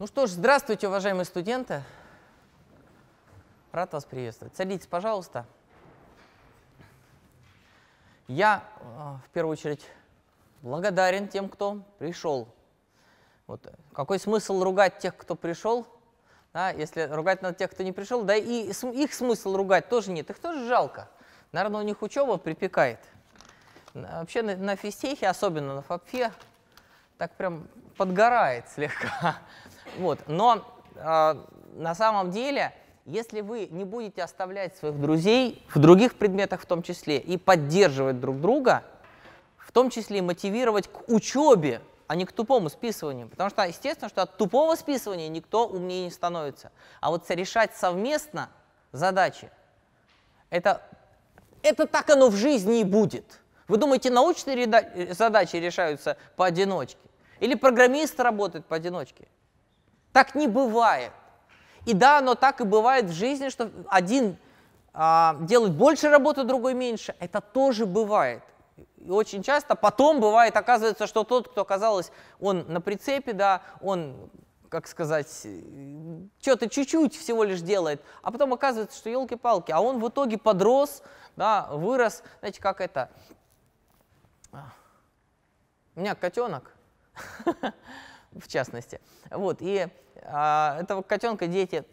Ну что ж, здравствуйте, уважаемые студенты. Рад вас приветствовать. Садитесь, пожалуйста. Я э, в первую очередь благодарен тем, кто пришел. Вот. Какой смысл ругать тех, кто пришел, да, если ругать на тех, кто не пришел, да и их смысл ругать тоже нет, их тоже жалко. Наверное, у них учеба припекает. Вообще на, на физтехе, особенно на фапфе, так прям подгорает слегка Вот. Но э, на самом деле, если вы не будете оставлять своих друзей в других предметах в том числе и поддерживать друг друга, в том числе и мотивировать к учебе, а не к тупому списыванию. Потому что, естественно, что от тупого списывания никто умнее не становится. А вот решать совместно задачи, это, это так оно в жизни и будет. Вы думаете, научные э, задачи решаются поодиночке? Или программисты работают поодиночке? Так не бывает. И да, но так и бывает в жизни, что один а, делает больше работы, другой меньше. Это тоже бывает. И очень часто потом бывает, оказывается, что тот, кто казалось, он на прицепе, да, он, как сказать, что-то чуть-чуть всего лишь делает, а потом оказывается, что елки-палки, а он в итоге подрос, да, вырос, знаете, как это, а, у меня котенок, в частности. Вот, и а, этого котенка дети,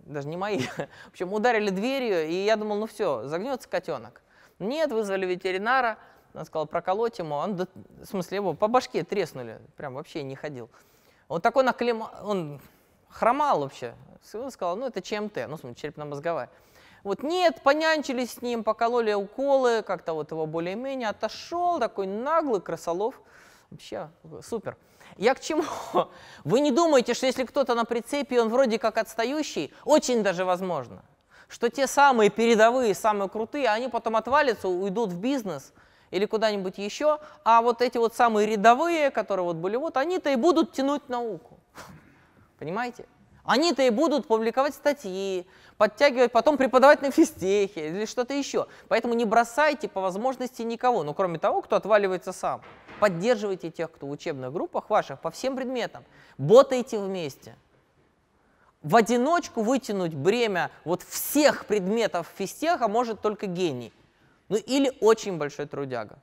даже не мои, в общем, ударили дверью, и я думал, ну все, загнется котенок. Нет, вызвали ветеринара, она сказала, проколоть ему, он, в смысле, его по башке треснули, прям вообще не ходил. Вот такой наклемал, он хромал вообще, он сказал, ну это ЧМТ, ну, в смысле, черепно-мозговая. Вот нет, понянчились с ним, покололи уколы, как-то вот его более-менее отошел, такой наглый красолов, Вообще супер. Я к чему? Вы не думаете, что если кто-то на прицепе, он вроде как отстающий, очень даже возможно, что те самые передовые, самые крутые, они потом отвалятся, уйдут в бизнес или куда-нибудь еще, а вот эти вот самые рядовые, которые вот были вот, они-то и будут тянуть науку. Понимаете? Они-то и будут публиковать статьи, подтягивать потом преподавать на физтехе или что-то еще. Поэтому не бросайте по возможности никого, ну кроме того, кто отваливается сам. Поддерживайте тех, кто в учебных группах ваших по всем предметам. Ботайте вместе. В одиночку вытянуть бремя вот всех предметов физтеха может только гений. Ну или очень большой трудяга.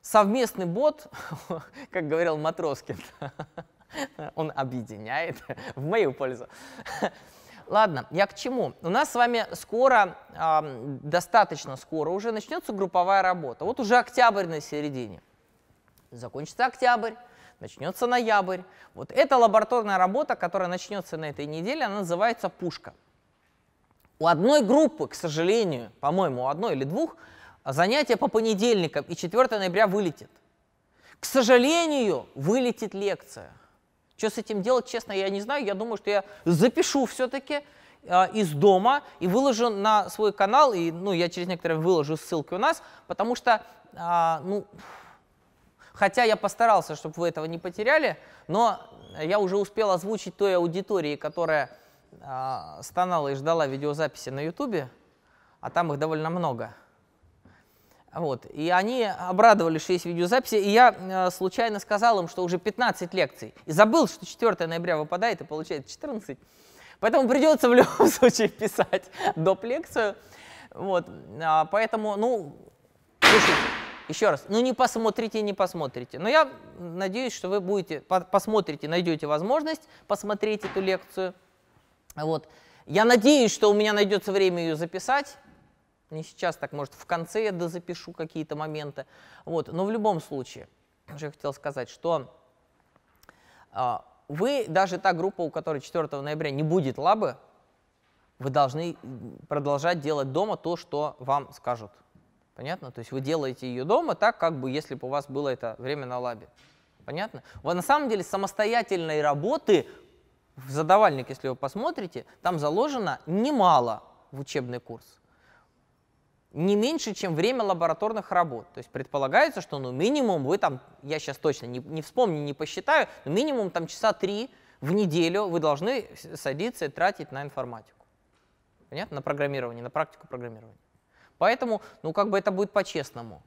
Совместный бот, как говорил Матроскин, Он объединяет в мою пользу. Ладно, я к чему? У нас с вами скоро, э, достаточно скоро уже начнется групповая работа. Вот уже октябрь на середине. Закончится октябрь, начнется ноябрь. Вот эта лабораторная работа, которая начнется на этой неделе, она называется «Пушка». У одной группы, к сожалению, по-моему, у одной или двух, занятия по понедельникам и 4 ноября вылетит. К сожалению, вылетит лекция – что с этим делать, честно, я не знаю. Я думаю, что я запишу все-таки а, из дома и выложу на свой канал. И ну, я через некоторое время выложу ссылки у нас, потому что, э, ну, хотя я постарался, чтобы вы этого не потеряли, но я уже успел озвучить той аудитории, которая э, стонала и ждала видеозаписи на YouTube, а там их довольно много – вот. И они обрадовались, что есть видеозаписи, и я э, случайно сказал им, что уже 15 лекций. И забыл, что 4 ноября выпадает, и получается 14. Поэтому придется в любом случае писать доп. лекцию. Вот. А, поэтому, ну, слушайте, еще раз, ну не посмотрите, не посмотрите. Но я надеюсь, что вы будете, по посмотрите, найдете возможность посмотреть эту лекцию. Вот. Я надеюсь, что у меня найдется время ее записать. Не сейчас, так может в конце я дозапишу какие-то моменты. Вот. Но в любом случае, уже хотел сказать, что э, вы, даже та группа, у которой 4 ноября не будет лабы, вы должны продолжать делать дома то, что вам скажут. Понятно? То есть вы делаете ее дома так, как бы если бы у вас было это время на лабе. Понятно? Вот на самом деле самостоятельной работы в задавальник, если вы посмотрите, там заложено немало в учебный курс не меньше, чем время лабораторных работ. То есть предполагается, что ну, минимум вы там, я сейчас точно не, не вспомню, не посчитаю, но минимум там часа три в неделю вы должны садиться и тратить на информатику. Понятно? На программирование, на практику программирования. Поэтому, ну как бы это будет по-честному.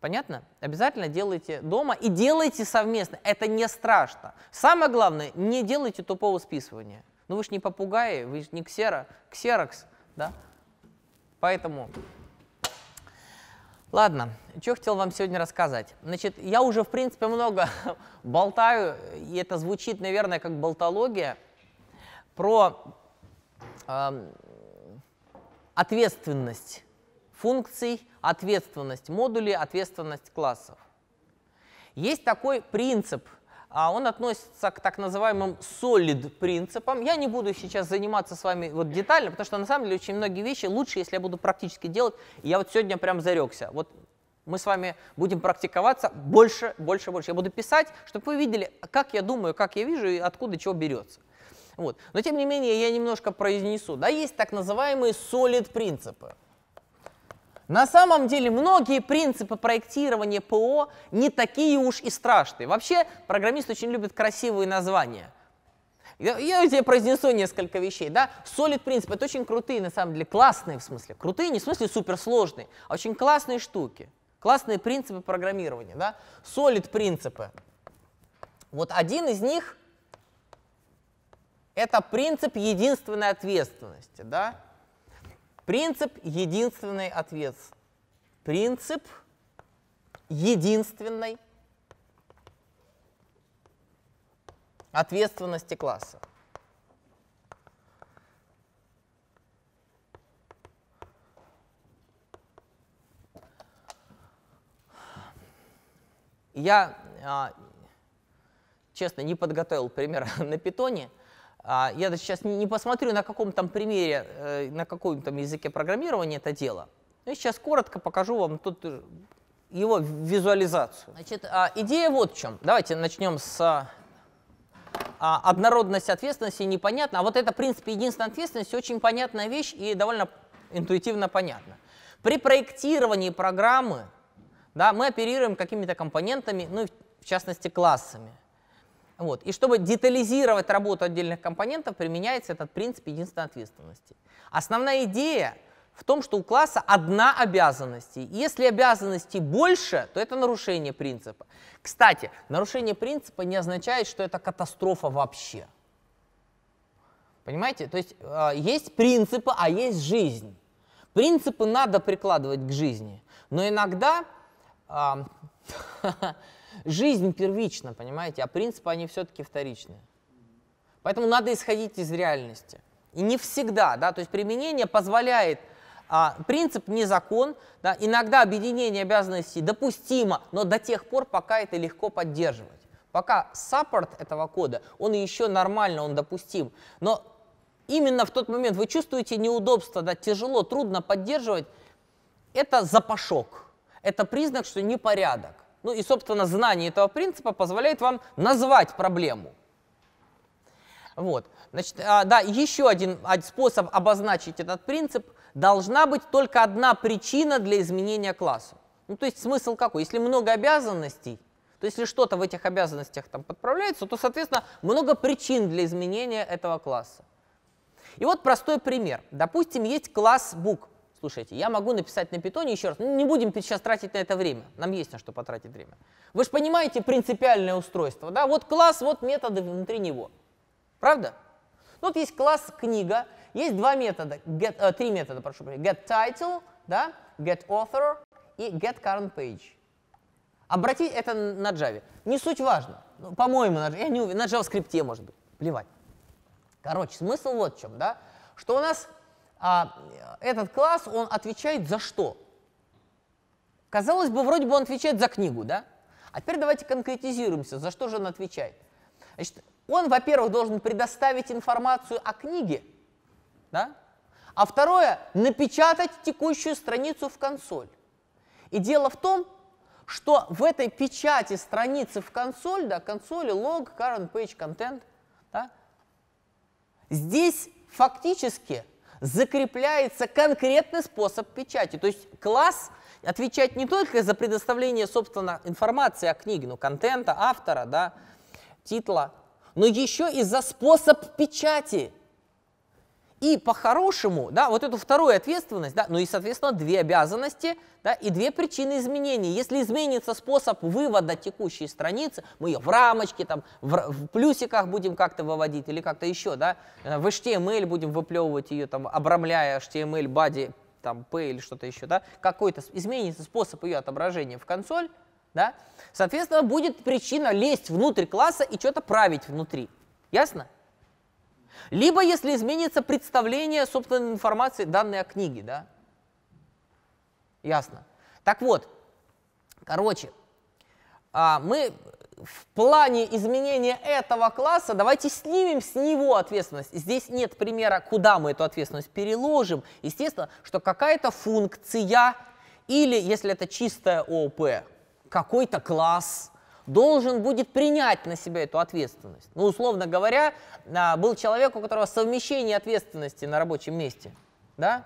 Понятно? Обязательно делайте дома и делайте совместно. Это не страшно. Самое главное, не делайте тупого списывания. Ну вы же не попугаи, вы же не ксера, ксерокс, да? Поэтому Ладно, что хотел вам сегодня рассказать. Значит, я уже, в принципе, много болтаю, и это звучит, наверное, как болтология, про э, ответственность функций, ответственность модулей, ответственность классов. Есть такой принцип – а он относится к так называемым solid принципам. Я не буду сейчас заниматься с вами вот детально, потому что на самом деле очень многие вещи лучше, если я буду практически делать. И я вот сегодня прям зарекся. Вот мы с вами будем практиковаться больше, больше, больше. Я буду писать, чтобы вы видели, как я думаю, как я вижу и откуда чего берется. Вот. Но тем не менее я немножко произнесу. Да, есть так называемые solid принципы. На самом деле многие принципы проектирования ПО не такие уж и страшные. Вообще программист очень любит красивые названия. Я тебе произнесу несколько вещей, да? Solid принцип, это очень крутые, на самом деле, классные в смысле. Крутые не в смысле суперсложные, а очень классные штуки. Классные принципы программирования, да? Solid принципы. Вот один из них – это принцип единственной ответственности, да? Принцип единственной ответственности. Принцип единственной ответственности класса. Я, а, честно, не подготовил пример на питоне, а я даже сейчас не посмотрю, на каком там примере, э, на каком там языке программирования это дело. Я сейчас коротко покажу вам тут его визуализацию. Значит, а, идея вот в чем. Давайте начнем с а, однородности ответственности непонятно. А вот это, в принципе, единственная ответственность, очень понятная вещь и довольно интуитивно понятна. При проектировании программы да, мы оперируем какими-то компонентами, ну, в частности, классами. Вот. И чтобы детализировать работу отдельных компонентов, применяется этот принцип единственной ответственности. Основная идея в том, что у класса одна обязанность. если обязанностей больше, то это нарушение принципа. Кстати, нарушение принципа не означает, что это катастрофа вообще. Понимаете? То есть э, есть принципы, а есть жизнь. Принципы надо прикладывать к жизни. Но иногда... Э, Жизнь первична, понимаете, а принципы, они все-таки вторичные. Поэтому надо исходить из реальности. И не всегда, да, то есть применение позволяет, а, принцип не закон, да, иногда объединение обязанностей допустимо, но до тех пор, пока это легко поддерживать. Пока саппорт этого кода, он еще нормально, он допустим, но именно в тот момент вы чувствуете неудобство, да, тяжело, трудно поддерживать, это запашок, это признак, что непорядок. Ну и, собственно, знание этого принципа позволяет вам назвать проблему. Вот. Значит, а, да, еще один а, способ обозначить этот принцип – должна быть только одна причина для изменения класса. Ну, то есть смысл какой? Если много обязанностей, то если что-то в этих обязанностях там подправляется, то, соответственно, много причин для изменения этого класса. И вот простой пример. Допустим, есть класс букв. Слушайте, я могу написать на питоне еще раз. Ну, не будем сейчас тратить на это время. Нам есть на что потратить время. Вы же понимаете принципиальное устройство. Да? Вот класс, вот методы внутри него. Правда? Ну, вот есть класс книга, есть два метода, get, э, три метода, прошу прощения. Get title, да, get author и get current page. Обратите это на Java. Не суть важно. Ну, По-моему, на, я не уверен, на JavaScript может быть. Плевать. Короче, смысл вот в чем, да? Что у нас а, э, этот класс, он отвечает за что? Казалось бы, вроде бы он отвечает за книгу, да? А теперь давайте конкретизируемся, за что же он отвечает. Значит, он, во-первых, должен предоставить информацию о книге, да? а второе – напечатать текущую страницу в консоль. И дело в том, что в этой печати страницы в консоль, да, консоли лог current page content, да, здесь фактически закрепляется конкретный способ печати. То есть класс отвечает не только за предоставление, собственно, информации о книге, ну, контента, автора, да, титла, но еще и за способ печати – и по-хорошему, да, вот эту вторую ответственность, да, ну и, соответственно, две обязанности, да, и две причины изменений. Если изменится способ вывода текущей страницы, мы ее в рамочке, там, в, в плюсиках будем как-то выводить или как-то еще, да, э, в HTML эм будем выплевывать ее, там, обрамляя HTML эм body, там, P или что-то еще, да, какой-то изменится способ ее отображения в консоль, да, соответственно, будет причина лезть внутрь класса и что-то править внутри. Ясно? Либо если изменится представление собственной информации данной о книге, да? Ясно. Так вот, короче, а, мы в плане изменения этого класса давайте снимем с него ответственность. Здесь нет примера, куда мы эту ответственность переложим. Естественно, что какая-то функция или, если это чистая ООП, какой-то класс – должен будет принять на себя эту ответственность. Ну, условно говоря, а, был человек, у которого совмещение ответственности на рабочем месте, да?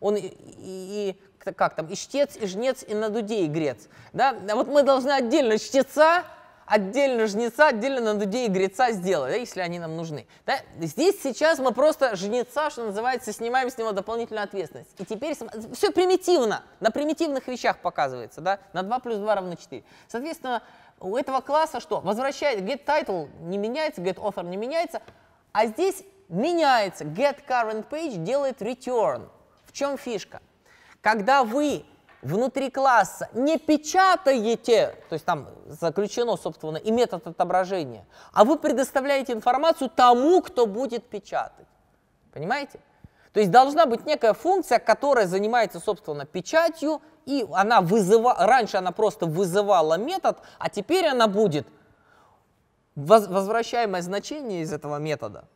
Он и, и, как там, и чтец, и жнец, и надудей и грец, да? А вот мы должны отдельно чтеца, отдельно жнеца, отдельно надудей и греца сделать, да, если они нам нужны. Да? Здесь сейчас мы просто жнеца, что называется, снимаем с него дополнительную ответственность. И теперь все примитивно, на примитивных вещах показывается, да, на 2 плюс 2 равно 4. Соответственно, у этого класса что? Возвращает, get title не меняется, get author не меняется, а здесь меняется. Get current page делает return. В чем фишка? Когда вы внутри класса не печатаете, то есть там заключено, собственно, и метод отображения, а вы предоставляете информацию тому, кто будет печатать. Понимаете? То есть должна быть некая функция, которая занимается, собственно, печатью, и она вызывала, раньше она просто вызывала метод, а теперь она будет воз, возвращаемое значение из этого метода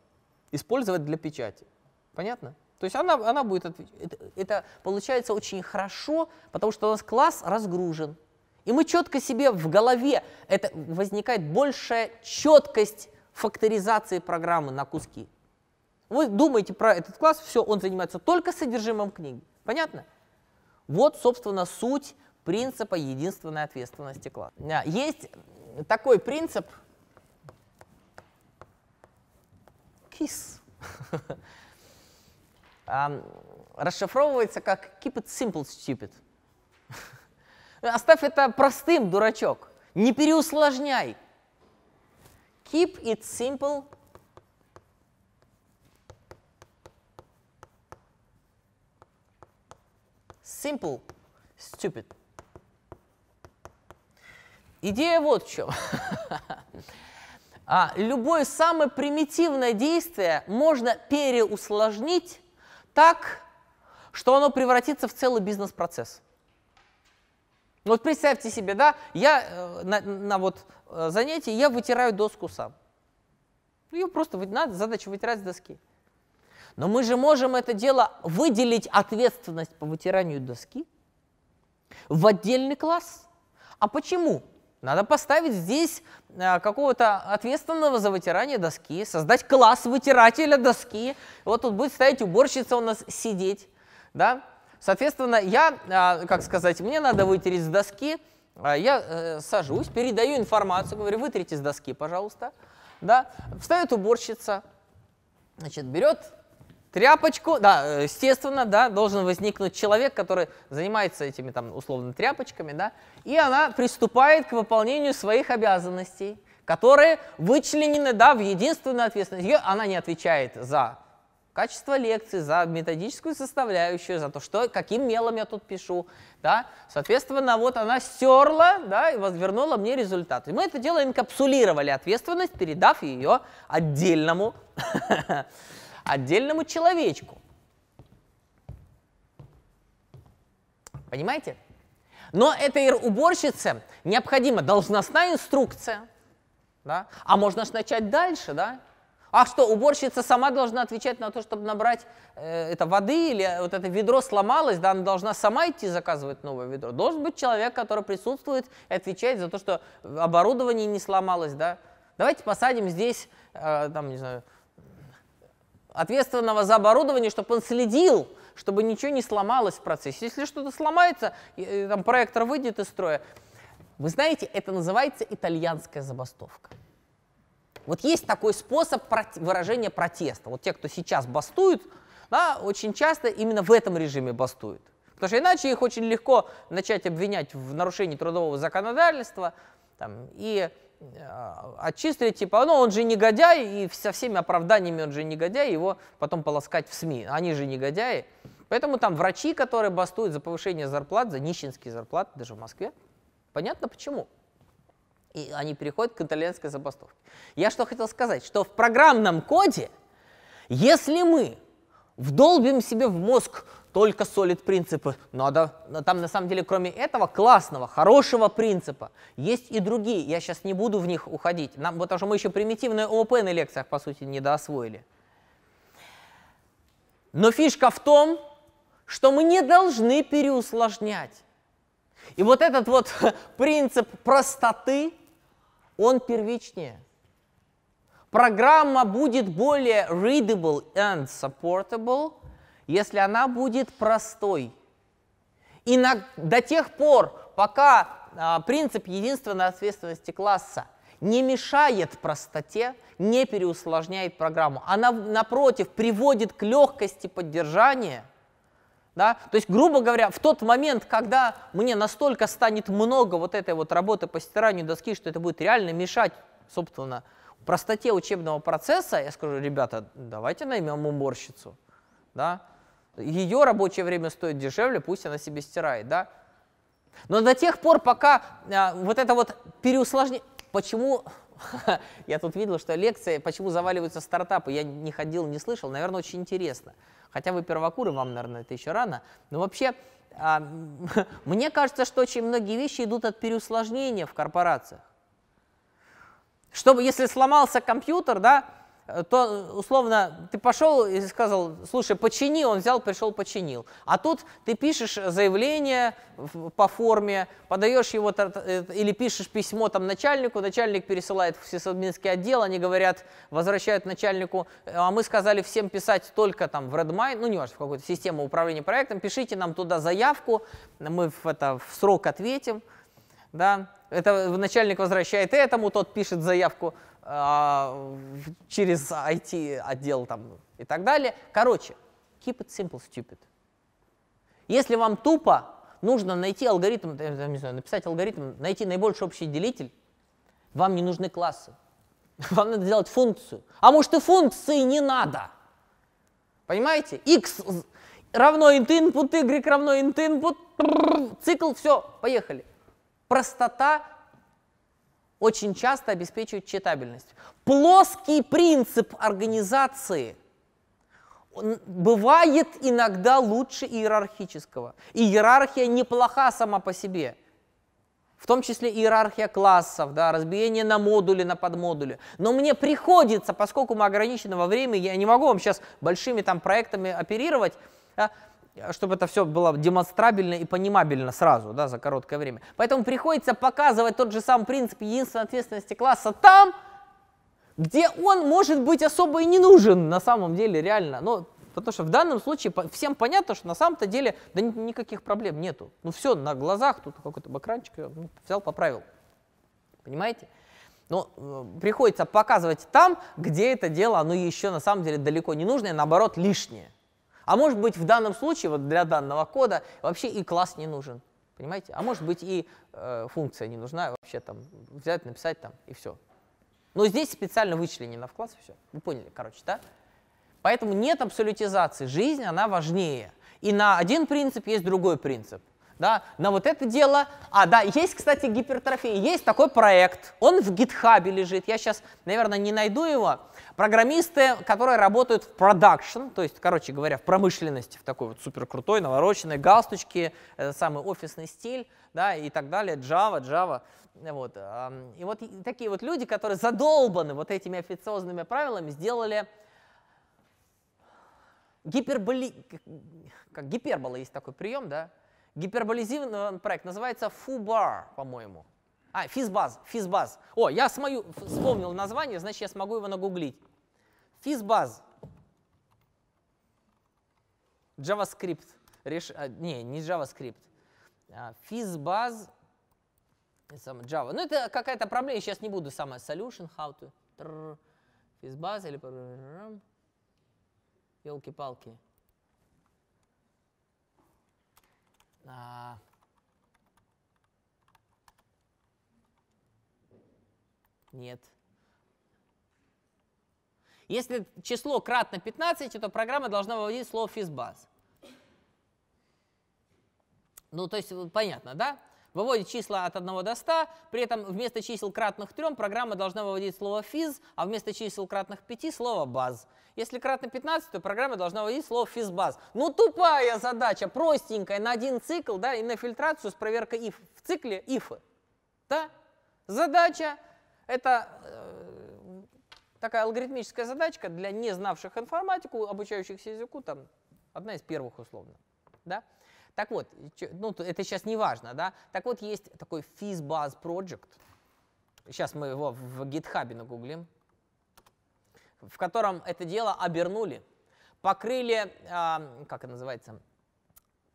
использовать для печати. Понятно? То есть она, она будет отвечать. Это, это получается очень хорошо, потому что у нас класс разгружен. И мы четко себе в голове, это возникает большая четкость факторизации программы на куски. Вы думаете про этот класс, все, он занимается только содержимым книги. Понятно? Вот, собственно, суть принципа единственной ответственности класса. А, есть такой принцип KISS. Расшифровывается как keep it simple, stupid. Оставь это простым, дурачок. Не переусложняй. Keep it simple, Simple, stupid. Идея вот в чем. а, любое самое примитивное действие можно переусложнить так, что оно превратится в целый бизнес-процесс. Вот представьте себе, да, я э, на, на вот э, занятии я вытираю доску сам. Ну, Ее просто надо задача вытирать с доски. Но мы же можем это дело выделить ответственность по вытиранию доски в отдельный класс. А почему? Надо поставить здесь э, какого-то ответственного за вытирание доски, создать класс вытирателя доски. Вот тут будет стоять уборщица у нас сидеть. Да? Соответственно, я, э, как сказать, мне надо вытереть с доски, э, я сажусь, передаю информацию, говорю, вытрите с доски, пожалуйста. Да? Встает уборщица, значит, берет тряпочку, да, э, естественно, да, должен возникнуть человек, который занимается этими там условно тряпочками, да, и она приступает к выполнению своих обязанностей, которые вычленены, да, в единственную ответственность. Ее она не отвечает за качество лекции, за методическую составляющую, за то, что, каким мелом я тут пишу, да, соответственно, вот она стерла, да, и возвернула мне результат. И мы это дело инкапсулировали ответственность, передав ее отдельному отдельному человечку. Понимаете? Но этой уборщице необходима должностная инструкция. Да? А можно же начать дальше, да? А что, уборщица сама должна отвечать на то, чтобы набрать э, это воды или вот это ведро сломалось, да, она должна сама идти заказывать новое ведро. Должен быть человек, который присутствует и отвечает за то, что оборудование не сломалось, да. Давайте посадим здесь, э, там, не знаю, ответственного за оборудование, чтобы он следил, чтобы ничего не сломалось в процессе. Если что-то сломается, и, там проектор выйдет из строя. Вы знаете, это называется итальянская забастовка. Вот есть такой способ выражения протеста. Вот те, кто сейчас бастуют, да, очень часто именно в этом режиме бастуют. Потому что иначе их очень легко начать обвинять в нарушении трудового законодательства там, и а, отчислили, типа, ну он же негодяй, и со всеми оправданиями он же негодяй, его потом полоскать в СМИ, они же негодяи. Поэтому там врачи, которые бастуют за повышение зарплат, за нищенские зарплаты, даже в Москве, понятно почему. И они переходят к итальянской забастовке. Я что хотел сказать, что в программном коде, если мы вдолбим себе в мозг только солид принципы. Надо, там на самом деле кроме этого классного, хорошего принципа есть и другие. Я сейчас не буду в них уходить, нам, потому что мы еще примитивные ООП на лекциях, по сути, не доосвоили. Но фишка в том, что мы не должны переусложнять. И вот этот вот принцип простоты, он первичнее. Программа будет более readable and supportable – если она будет простой. И на, до тех пор, пока а, принцип единственной ответственности класса не мешает простоте, не переусложняет программу, она, напротив, приводит к легкости поддержания – да? То есть, грубо говоря, в тот момент, когда мне настолько станет много вот этой вот работы по стиранию доски, что это будет реально мешать, собственно, простоте учебного процесса, я скажу, ребята, давайте наймем уборщицу. Да? Ее рабочее время стоит дешевле, пусть она себе стирает, да? Но до тех пор, пока а, вот это вот переусложнение... Почему... Я тут видел, что лекция, почему заваливаются стартапы, я не ходил, не слышал, наверное, очень интересно. Хотя вы первокуры, вам, наверное, это еще рано. Но вообще, а, мне кажется, что очень многие вещи идут от переусложнения в корпорациях. Чтобы, если сломался компьютер, да, то, условно, ты пошел и сказал, слушай, почини, он взял, пришел, починил. А тут ты пишешь заявление по форме, подаешь его э, или пишешь письмо там начальнику, начальник пересылает в сисадминский отдел, они говорят, возвращают начальнику, а мы сказали всем писать только там в Redmine, ну, не важно, в какую-то систему управления проектом, пишите нам туда заявку, мы в, это, в срок ответим, да, это начальник возвращает этому, тот пишет заявку а, через IT-отдел там и так далее. Короче, keep it simple, stupid. Если вам тупо, нужно найти алгоритм, не знаю, написать алгоритм, найти наибольший общий делитель, вам не нужны классы. Вам надо сделать функцию. А может и функции не надо. Понимаете? X равно int input, y равно int input, цикл, все, поехали. Простота очень часто обеспечивают читабельность. Плоский принцип организации бывает иногда лучше иерархического. И иерархия неплоха сама по себе. В том числе иерархия классов, да, разбиение на модули, на подмодули. Но мне приходится, поскольку мы ограничены во времени, я не могу вам сейчас большими там проектами оперировать, а, чтобы это все было демонстрабельно и понимабельно сразу, да, за короткое время. Поэтому приходится показывать тот же сам принцип единственной ответственности класса там, где он, может быть, особо и не нужен на самом деле, реально. Но Потому что в данном случае всем понятно, что на самом-то деле да никаких проблем нету. Ну все, на глазах, тут какой-то бакранчик э, ну, взял, поправил. Понимаете? Но э, приходится показывать там, где это дело, оно еще на самом деле далеко не нужное, наоборот, лишнее. А может быть, в данном случае, вот для данного кода, вообще и класс не нужен. Понимаете? А может быть, и э, функция не нужна вообще там взять, написать там и все. Но здесь специально вычленено в класс, все. Вы поняли, короче, да? Поэтому нет абсолютизации. Жизнь, она важнее. И на один принцип есть другой принцип да, на вот это дело. А, да, есть, кстати, гипертрофия, есть такой проект, он в гитхабе лежит, я сейчас, наверное, не найду его. Программисты, которые работают в продакшн, то есть, короче говоря, в промышленности, в такой вот суперкрутой, навороченной, галстучки, э, самый офисный стиль, да, и так далее, Java, Java, вот. И вот такие вот люди, которые задолбаны вот этими официозными правилами, сделали гиперболи... как гипербола есть такой прием, да, Гиперболизированный проект называется Fubar, по-моему. А, Физбаз, Физбаз. О, я смою, вспомнил название, значит, я смогу его нагуглить. Физбаз. JavaScript. Реш... А, не, не JavaScript. А, Физбаз. Java. Ну, это какая-то проблема, сейчас не буду самая solution, how to. Физбаз или... Елки-палки. А, нет. Если число кратно 15, то программа должна выводить слово физбаз. Ну, то есть, понятно, да? выводит числа от 1 до 100, при этом вместо чисел кратных 3 программа должна выводить слово физ, а вместо чисел кратных 5 слово баз. Если кратно 15, то программа должна выводить слово физбаз. Ну тупая задача, простенькая, на один цикл, да, и на фильтрацию с проверкой if в цикле if. Да? Задача это э, такая алгоритмическая задачка для не знавших информатику, обучающихся языку, там, одна из первых условно. Да? Так вот, ну, это сейчас не важно, да? Так вот, есть такой FizzBuzz Project. Сейчас мы его в GitHub нагуглим. В котором это дело обернули. Покрыли, э, как это называется,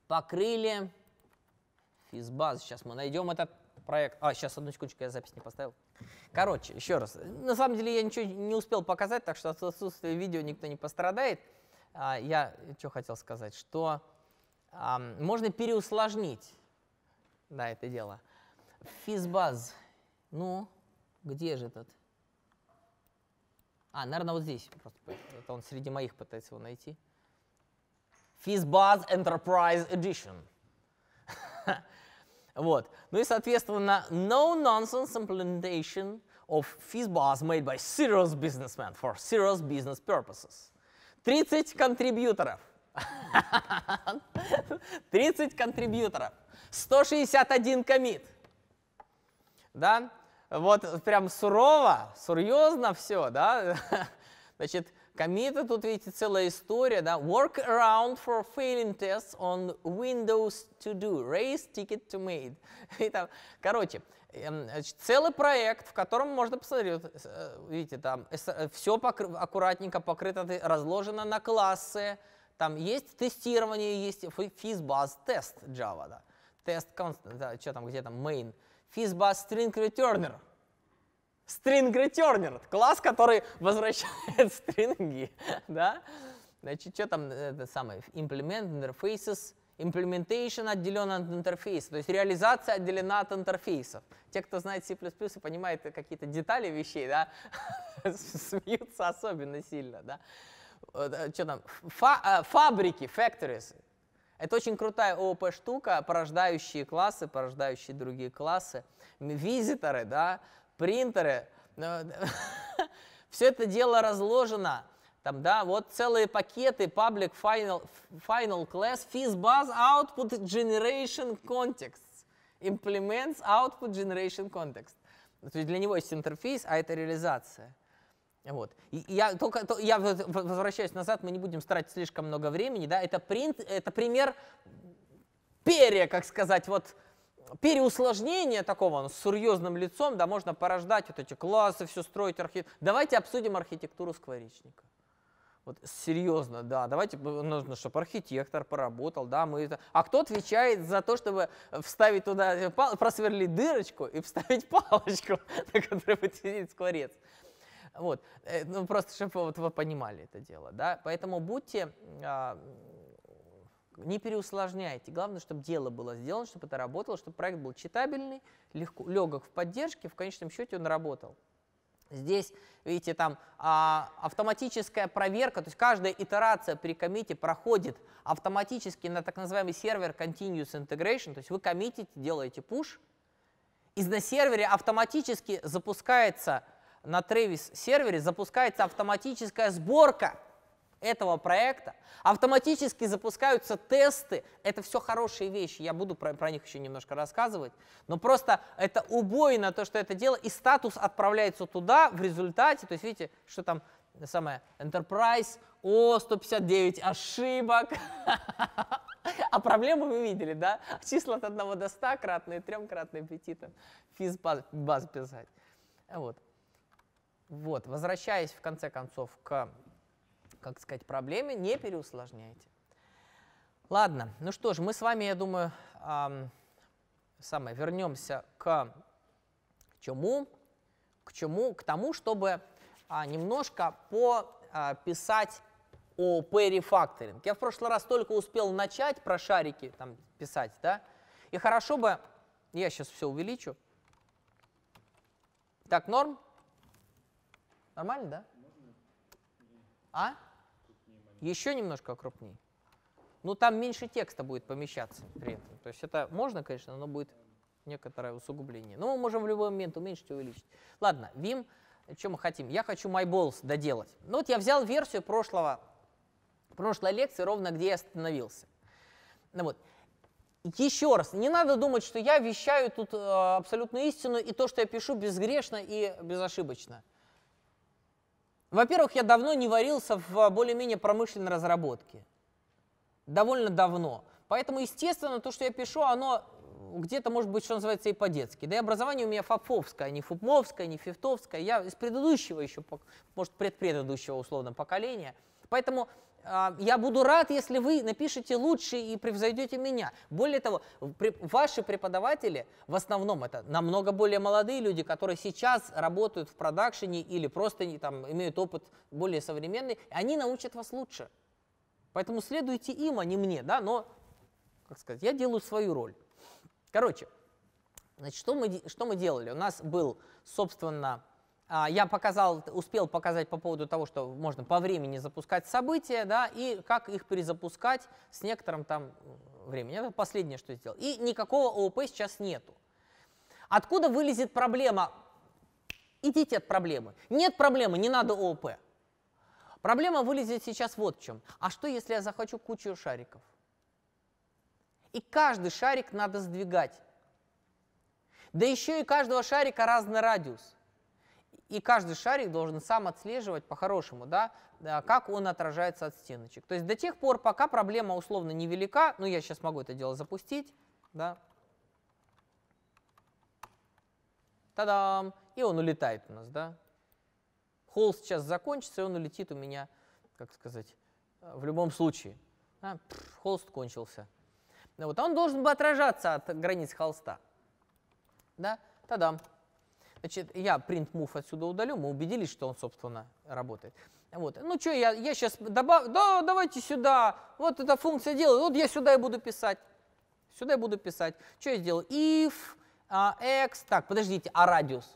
покрыли FizzBuzz. Сейчас мы найдем этот проект. А, сейчас, одну секундочку, я запись не поставил. Короче, еще раз. На самом деле я ничего не успел показать, так что от отсутствия видео никто не пострадает. А, я что хотел сказать, что можно переусложнить, да, это дело. Физбаз. Ну, где же этот? А, наверное, вот здесь. Просто это он среди моих пытается его найти. Fizzbuzz Enterprise Edition. вот. Ну и, соответственно, No Nonsense Implementation of Fizzbuzz made by serious businessmen for serious business purposes. 30 контрибьюторов – 30 контрибьюторов, 161 комит. Да? Вот прям сурово, серьезно все, да? Значит, комиты, тут видите, целая история, да? Work around for failing tests on Windows to do, raise ticket to made. И там, короче, эм, значит, целый проект, в котором можно посмотреть, э, видите, там э, все покры аккуратненько покрыто, разложено на классы, там есть тестирование, есть физбаз тест Java, да. Тест, да, что там, где там, main. физбаз string returner. String returner, класс, который возвращает стринги, да. Значит, что там э, это самое, implement, interfaces, implementation отделен от интерфейса, то есть реализация отделена от интерфейсов. Те, кто знает C++ и понимает какие-то детали вещей, да, смеются особенно сильно, да. Э, э, что там, фа, э, фабрики, factories. Это очень крутая ООП штука, порождающие классы, порождающие другие классы, визиторы, да, принтеры. Все это дело разложено. Там, да, вот целые пакеты public final, final class, FISBuzz output generation context, implements output generation context. То есть для него есть интерфейс, а это реализация. Вот. И я только то, я возвращаюсь назад, мы не будем тратить слишком много времени, да? Это принт, это пример перья, как сказать, вот переусложнение такого ну, с серьезным лицом, да, можно порождать вот эти классы, все строить архитектуру. Давайте обсудим архитектуру скворечника. Вот серьезно, да, давайте, нужно, чтобы архитектор поработал, да, мы это... А кто отвечает за то, чтобы вставить туда, э, просверлить дырочку и вставить палочку, на которой будет скворец? Вот. Э, ну, просто чтобы вот вы понимали это дело. Да? Поэтому будьте, а, не переусложняйте. Главное, чтобы дело было сделано, чтобы это работало, чтобы проект был читабельный, легко, легок в поддержке, в конечном счете он работал. Здесь, видите, там а, автоматическая проверка, то есть каждая итерация при комите проходит автоматически на так называемый сервер Continuous Integration, то есть вы коммитите, делаете push, и на сервере автоматически запускается на Travis сервере запускается автоматическая сборка этого проекта, автоматически запускаются тесты. Это все хорошие вещи, я буду про, про них еще немножко рассказывать. Но просто это убойно то, что это дело, и статус отправляется туда в результате. То есть видите, что там самое, Enterprise, о, 159 ошибок. А проблему вы видели, да? Числа от 1 до 100 кратные, трехкратные, пяти там, баз писать. Вот. Вот, возвращаясь в конце концов к, как сказать, проблеме, не переусложняйте. Ладно, ну что ж, мы с вами, я думаю, эм, самое, вернемся к, к чему? К чему? К тому, чтобы а, немножко пописать о p Я в прошлый раз только успел начать про шарики там писать, да? И хорошо бы, я сейчас все увеличу. Так, норм? Нормально, да? А? Еще немножко крупней. Ну, там меньше текста будет помещаться при этом. То есть это можно, конечно, но будет некоторое усугубление. Но ну, мы можем в любой момент уменьшить и увеличить. Ладно, Vim, что мы хотим? Я хочу MyBalls доделать. Ну вот я взял версию прошлого, прошлой лекции, ровно где я остановился. Ну, вот. Еще раз, не надо думать, что я вещаю тут э, абсолютную истину, и то, что я пишу, безгрешно и безошибочно. Во-первых, я давно не варился в а, более-менее промышленной разработке. Довольно давно. Поэтому, естественно, то, что я пишу, оно где-то, может быть, что называется, и по-детски. Да и образование у меня фапфовское, не фупмовское, не фифтовское. Я из предыдущего еще, может, предпредыдущего условно поколения. Поэтому а, я буду рад, если вы напишете лучше и превзойдете меня. Более того, ваши преподаватели, в основном это намного более молодые люди, которые сейчас работают в продакшене или просто там, имеют опыт более современный, они научат вас лучше. Поэтому следуйте им, а не мне, да, но, как сказать, я делаю свою роль. Короче, значит, что мы, что мы делали? У нас был, собственно, а, я показал, успел показать по поводу того, что можно по времени запускать события, да, и как их перезапускать с некоторым там временем. Это последнее, что я сделал. И никакого ООП сейчас нету. Откуда вылезет проблема? Идите от проблемы. Нет проблемы, не надо ООП. Проблема вылезет сейчас вот в чем. А что, если я захочу кучу шариков? И каждый шарик надо сдвигать. Да еще и каждого шарика разный радиус. И каждый шарик должен сам отслеживать по-хорошему, да, как он отражается от стеночек. То есть до тех пор, пока проблема условно невелика, ну я сейчас могу это дело запустить, да, Та-дам! И он улетает у нас, да? Холл сейчас закончится, и он улетит у меня, как сказать, в любом случае. А, пфф, холст кончился. Ну, вот, он должен бы отражаться от границ холста. Да? Та-дам! Значит, я print move отсюда удалю, мы убедились, что он, собственно, работает. Вот. Ну что, я, я сейчас добавлю, да, давайте сюда, вот эта функция делает, вот я сюда и буду писать. Сюда я буду писать. Что я сделал? If, а, x, так, подождите, а радиус?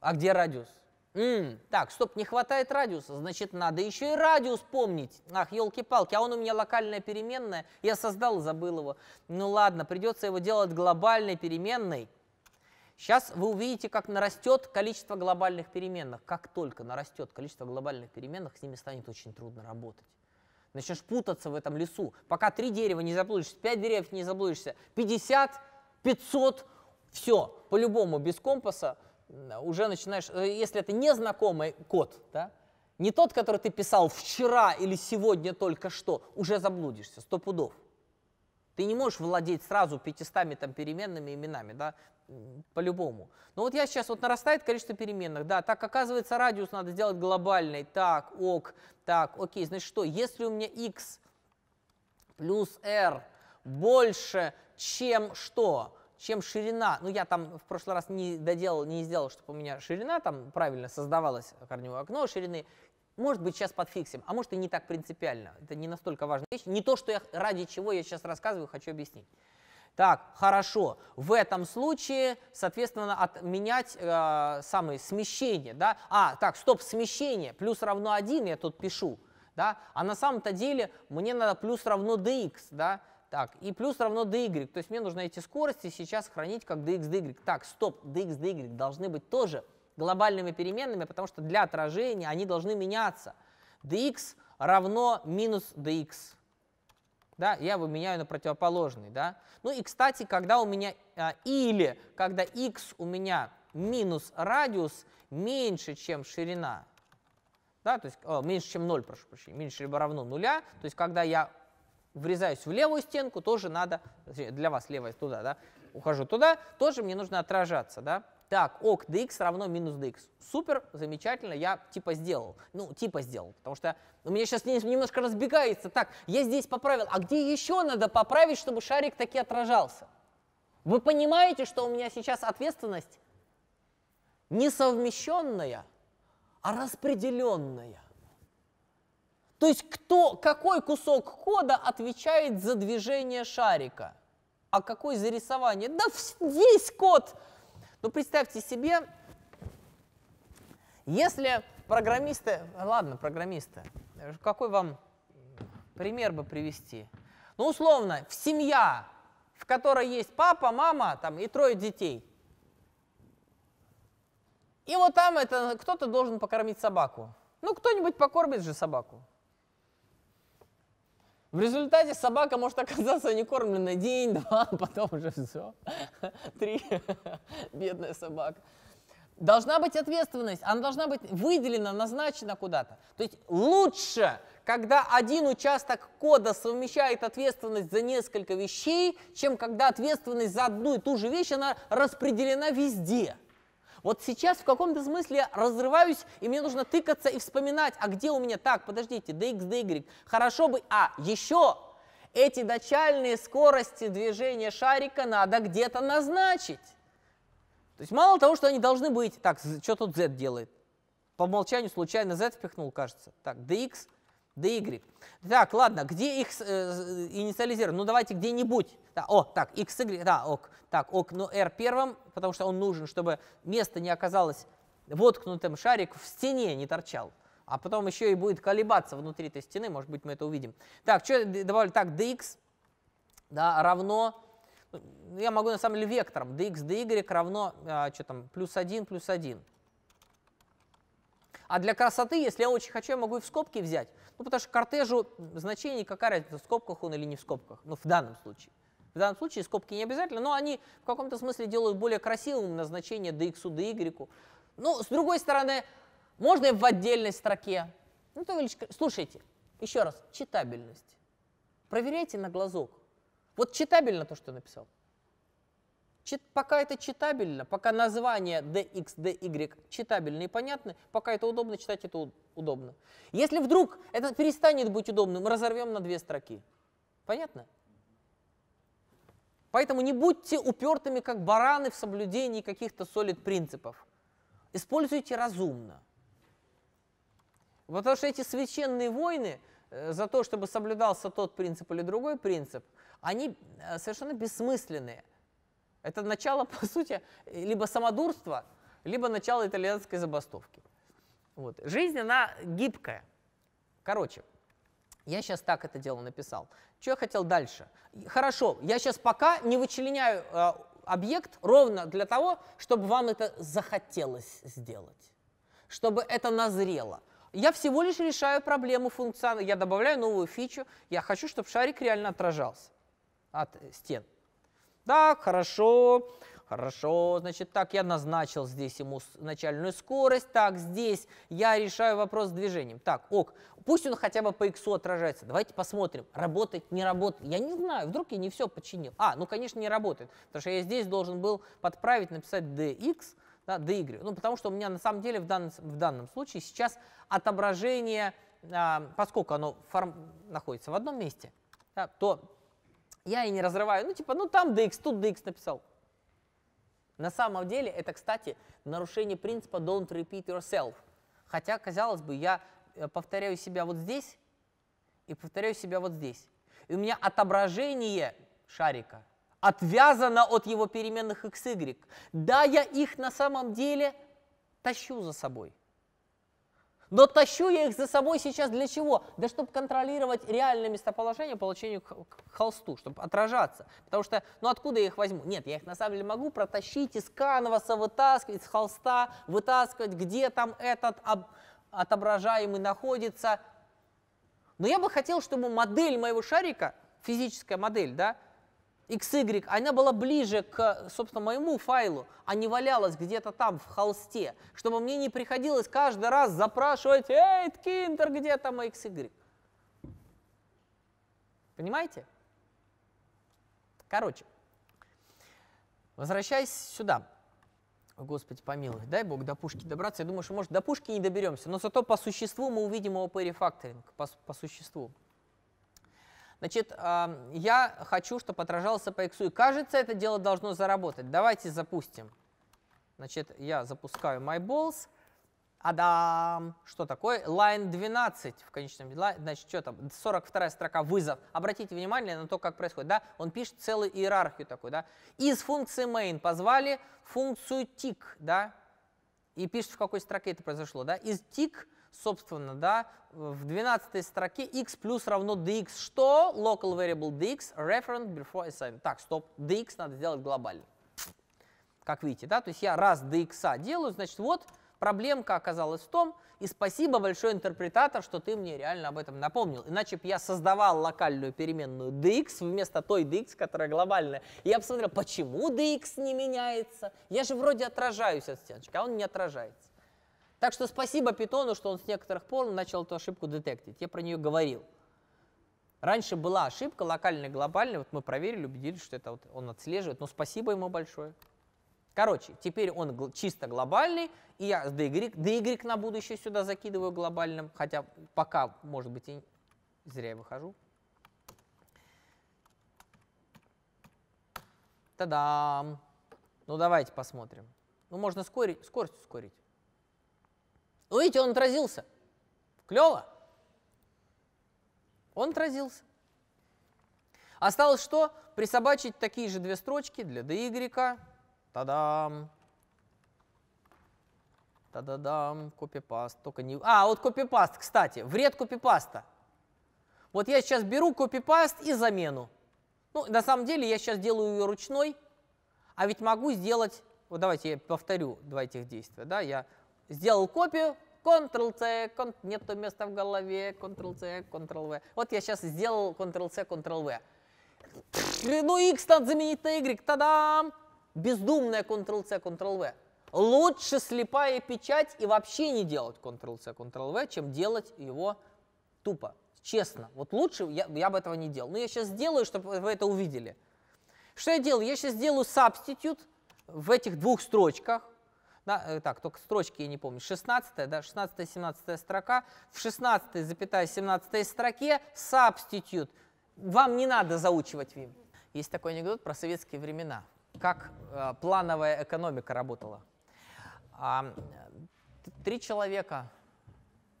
А где радиус? М-м, так, стоп, не хватает радиуса, значит, надо еще и радиус помнить. Ах, елки-палки, а он у меня локальная переменная, я создал и забыл его. Ну ладно, придется его делать глобальной переменной. Сейчас вы увидите, как нарастет количество глобальных переменных. Как только нарастет количество глобальных переменных, с ними станет очень трудно работать. Начнешь путаться в этом лесу. Пока три дерева не заблудишься, пять деревьев не заблудишься, 50, 500, все. По-любому без компаса уже начинаешь, э, если это незнакомый код, да, не тот, который ты писал вчера или сегодня только что, уже заблудишься, сто пудов. Ты не можешь владеть сразу 500 там, переменными именами. Да? по-любому. Но вот я сейчас, вот нарастает количество переменных, да, так оказывается радиус надо сделать глобальный, так, ок, так, окей, значит что, если у меня x плюс r больше, чем что, чем ширина, ну я там в прошлый раз не доделал, не сделал, чтобы у меня ширина там правильно создавалась, корневое окно ширины, может быть, сейчас подфиксим, а может и не так принципиально. Это не настолько важная вещь. Не то, что я, ради чего я сейчас рассказываю, хочу объяснить. Так, хорошо. В этом случае, соответственно, отменять э, самые смещения, да? А, так, стоп, смещение, плюс равно 1 я тут пишу, да? А на самом-то деле мне надо плюс равно dx, да? Так, и плюс равно dy, то есть мне нужно эти скорости сейчас хранить как dx, dy. Так, стоп, dx, dy должны быть тоже глобальными переменными, потому что для отражения они должны меняться. dx равно минус dx, да, я его меняю на противоположный, да. Ну и, кстати, когда у меня, а, или когда x у меня минус радиус меньше, чем ширина, да, то есть о, меньше, чем 0, прошу прощения, меньше либо равно нуля, то есть когда я врезаюсь в левую стенку, тоже надо, для вас левая туда, да, ухожу туда, тоже мне нужно отражаться, да. Так, ок, dx равно минус dx. Супер, замечательно, я типа сделал. Ну, типа сделал, потому что у меня сейчас немножко разбегается. Так, я здесь поправил, а где еще надо поправить, чтобы шарик таки отражался? Вы понимаете, что у меня сейчас ответственность не совмещенная, а распределенная? То есть кто, какой кусок кода отвечает за движение шарика, а какой за рисование? Да весь код ну, представьте себе, если программисты, ладно, программисты, какой вам пример бы привести? Ну, условно, в семья, в которой есть папа, мама там, и трое детей. И вот там это кто-то должен покормить собаку. Ну, кто-нибудь покормит же собаку. В результате собака может оказаться не некормленной день, два, потом уже все. Три. Бедная собака. Должна быть ответственность, она должна быть выделена, назначена куда-то. То есть лучше, когда один участок кода совмещает ответственность за несколько вещей, чем когда ответственность за одну и ту же вещь, она распределена везде. Вот сейчас в каком-то смысле разрываюсь, и мне нужно тыкаться и вспоминать, а где у меня так, подождите, dx, dy, хорошо бы, а, еще эти начальные скорости движения шарика надо где-то назначить. То есть мало того, что они должны быть, так, что тут z делает? По умолчанию случайно z впихнул, кажется. Так, dx, dy. Так, ладно, где x э, э инициализирован? Ну, давайте где-нибудь. Да, о, так, x, да, ок. Так, ок, но ну, r первым, потому что он нужен, чтобы место не оказалось воткнутым, шарик в стене не торчал. А потом еще и будет колебаться внутри этой стены, может быть, мы это увидим. Так, что добавлю? Так, dx да, равно, ну, я могу на самом деле вектором, dx, dy равно, а, что там, плюс 1, плюс 1. А для красоты, если я очень хочу, я могу и в скобки взять. Ну, потому что кортежу значение, какая разница, в скобках он или не в скобках. Ну, в данном случае. В данном случае скобки не обязательно, но они в каком-то смысле делают более красивым назначение dx, dy. Ну, с другой стороны, можно и в отдельной строке. Ну, то величко... Слушайте, еще раз, читабельность. Проверяйте на глазок. Вот читабельно то, что я написал. Чит, пока это читабельно, пока название DX, DY читабельно и понятно, пока это удобно, читать это удобно. Если вдруг это перестанет быть удобным, мы разорвем на две строки. Понятно? Поэтому не будьте упертыми, как бараны, в соблюдении каких-то солид принципов. Используйте разумно. Потому что эти священные войны э, за то, чтобы соблюдался тот принцип или другой принцип, они э, совершенно бессмысленные – это начало, по сути, либо самодурства, либо начало итальянской забастовки. Вот. Жизнь, она гибкая. Короче, я сейчас так это дело написал. Что я хотел дальше? Хорошо, я сейчас пока не вычленяю э, объект ровно для того, чтобы вам это захотелось сделать, чтобы это назрело. Я всего лишь решаю проблему функционала, я добавляю новую фичу, я хочу, чтобы шарик реально отражался от стен. Так, хорошо, хорошо. Значит, так, я назначил здесь ему начальную скорость. Так, здесь я решаю вопрос с движением. Так, ок, пусть он хотя бы по x отражается. Давайте посмотрим, работает, не работает. Я не знаю, вдруг я не все подчинил. А, ну, конечно, не работает, потому что я здесь должен был подправить, написать dx, да, dy. Ну, потому что у меня на самом деле в данном, в данном случае сейчас отображение, а, поскольку оно форм, находится в одном месте, да, то я и не разрываю. Ну, типа, ну там dx, тут dx написал. На самом деле это, кстати, нарушение принципа don't repeat yourself. Хотя, казалось бы, я э, повторяю себя вот здесь и повторяю себя вот здесь. И у меня отображение шарика отвязано от его переменных x, y. Да, я их на самом деле тащу за собой – но тащу я их за собой сейчас для чего? Да чтобы контролировать реальное местоположение получению холсту, чтобы отражаться. Потому что, ну откуда я их возьму? Нет, я их на самом деле могу протащить из канваса, вытаскивать с холста, вытаскивать, где там этот об... отображаемый находится. Но я бы хотел, чтобы модель моего шарика, физическая модель, да, XY, она была ближе к, собственно, моему файлу, а не валялась где-то там в холсте, чтобы мне не приходилось каждый раз запрашивать, эй, Киндер, где там XY? Понимаете? Короче, возвращаясь сюда. О, Господи, помилуй, дай Бог до пушки добраться. Я думаю, что, может, до пушки не доберемся, но зато по существу мы увидим его перефакторинг, по, по существу. Значит, я хочу, чтобы отражался по x. И кажется, это дело должно заработать. Давайте запустим. Значит, я запускаю myBalls. Адам, что такое? Line 12 в конечном деле. Значит, что там? 42 строка вызов. Обратите внимание на то, как происходит. Да? Он пишет целую иерархию такую. Да? Из функции main позвали функцию tick. Да? И пишет, в какой строке это произошло. Да? Из tick собственно, да, в 12 строке x плюс равно dx что? Local variable dx, referent before assignment. Так, стоп, dx надо сделать глобально. Как видите, да, то есть я раз dx делаю, значит, вот проблемка оказалась в том, и спасибо большое интерпретатор, что ты мне реально об этом напомнил. Иначе бы я создавал локальную переменную dx вместо той dx, которая глобальная. И я посмотрел, почему dx не меняется? Я же вроде отражаюсь от стеночки, а он не отражается. Так что спасибо Питону, что он с некоторых пор начал эту ошибку детектить. Я про нее говорил. Раньше была ошибка локальная, глобальная. Вот мы проверили, убедились, что это вот он отслеживает. Но спасибо ему большое. Короче, теперь он гл- чисто глобальный, и я с DY, DY на будущее сюда закидываю глобальным, хотя пока, может быть, и зря я выхожу. Та-дам! Ну, давайте посмотрим. Ну, можно скорить, скорость ускорить. Ну, видите, он отразился. Клево. Он отразился. Осталось что? Присобачить такие же две строчки для dy. Та-дам. Та-да-дам. Копипаст. Только не... А, вот копипаст, кстати. Вред копипаста. Вот я сейчас беру копипаст и замену. Ну, на самом деле я сейчас делаю ее ручной, а ведь могу сделать... Вот давайте я повторю два этих действия. Да? Я сделал копию, Ctrl-C, кон... нету места в голове, Ctrl-C, Ctrl-V. Вот я сейчас сделал Ctrl-C, Ctrl-V. Ну, X надо заменить на Y, тадам! Бездумная Ctrl-C, Ctrl-V. Лучше слепая печать и вообще не делать Ctrl-C, Ctrl-V, чем делать его тупо. Честно, вот лучше я, я бы этого не делал. Но я сейчас сделаю, чтобы вы это увидели. Что я делаю? Я сейчас сделаю substitute в этих двух строчках да, э, так, только строчки я не помню, 16 да, 16-17 строка, в 16-17 строке substitute. Вам не надо заучивать Vim. Есть такой анекдот про советские времена, как э, плановая экономика работала. А, три человека,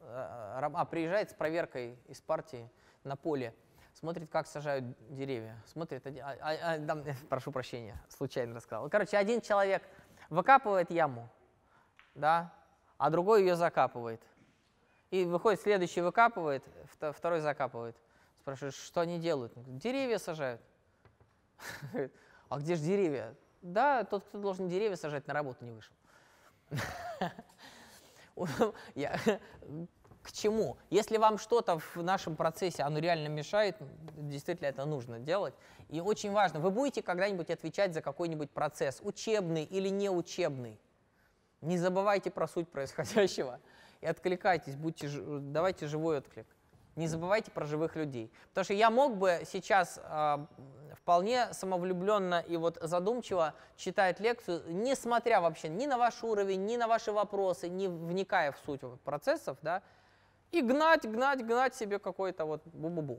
э, а приезжает с проверкой из партии на поле, смотрит, как сажают деревья. Смотрит, а, а, а, там, прошу прощения, случайно рассказал. Короче, один человек выкапывает яму, да, а другой ее закапывает. И выходит, следующий выкапывает, второй закапывает. Спрашиваешь, что они делают? Деревья сажают. А где же деревья? Да, тот, кто должен деревья сажать, на работу не вышел. Я, к чему? Если вам что-то в нашем процессе, оно реально мешает, действительно это нужно делать. И очень важно, вы будете когда-нибудь отвечать за какой-нибудь процесс, учебный или неучебный. Не забывайте про суть происходящего и откликайтесь, будьте, давайте живой отклик. Не забывайте про живых людей. Потому что я мог бы сейчас э, вполне самовлюбленно и вот задумчиво читать лекцию, не смотря вообще ни на ваш уровень, ни на ваши вопросы, не вникая в суть процессов, да, и гнать, гнать, гнать себе какой-то вот бу-бу-бу.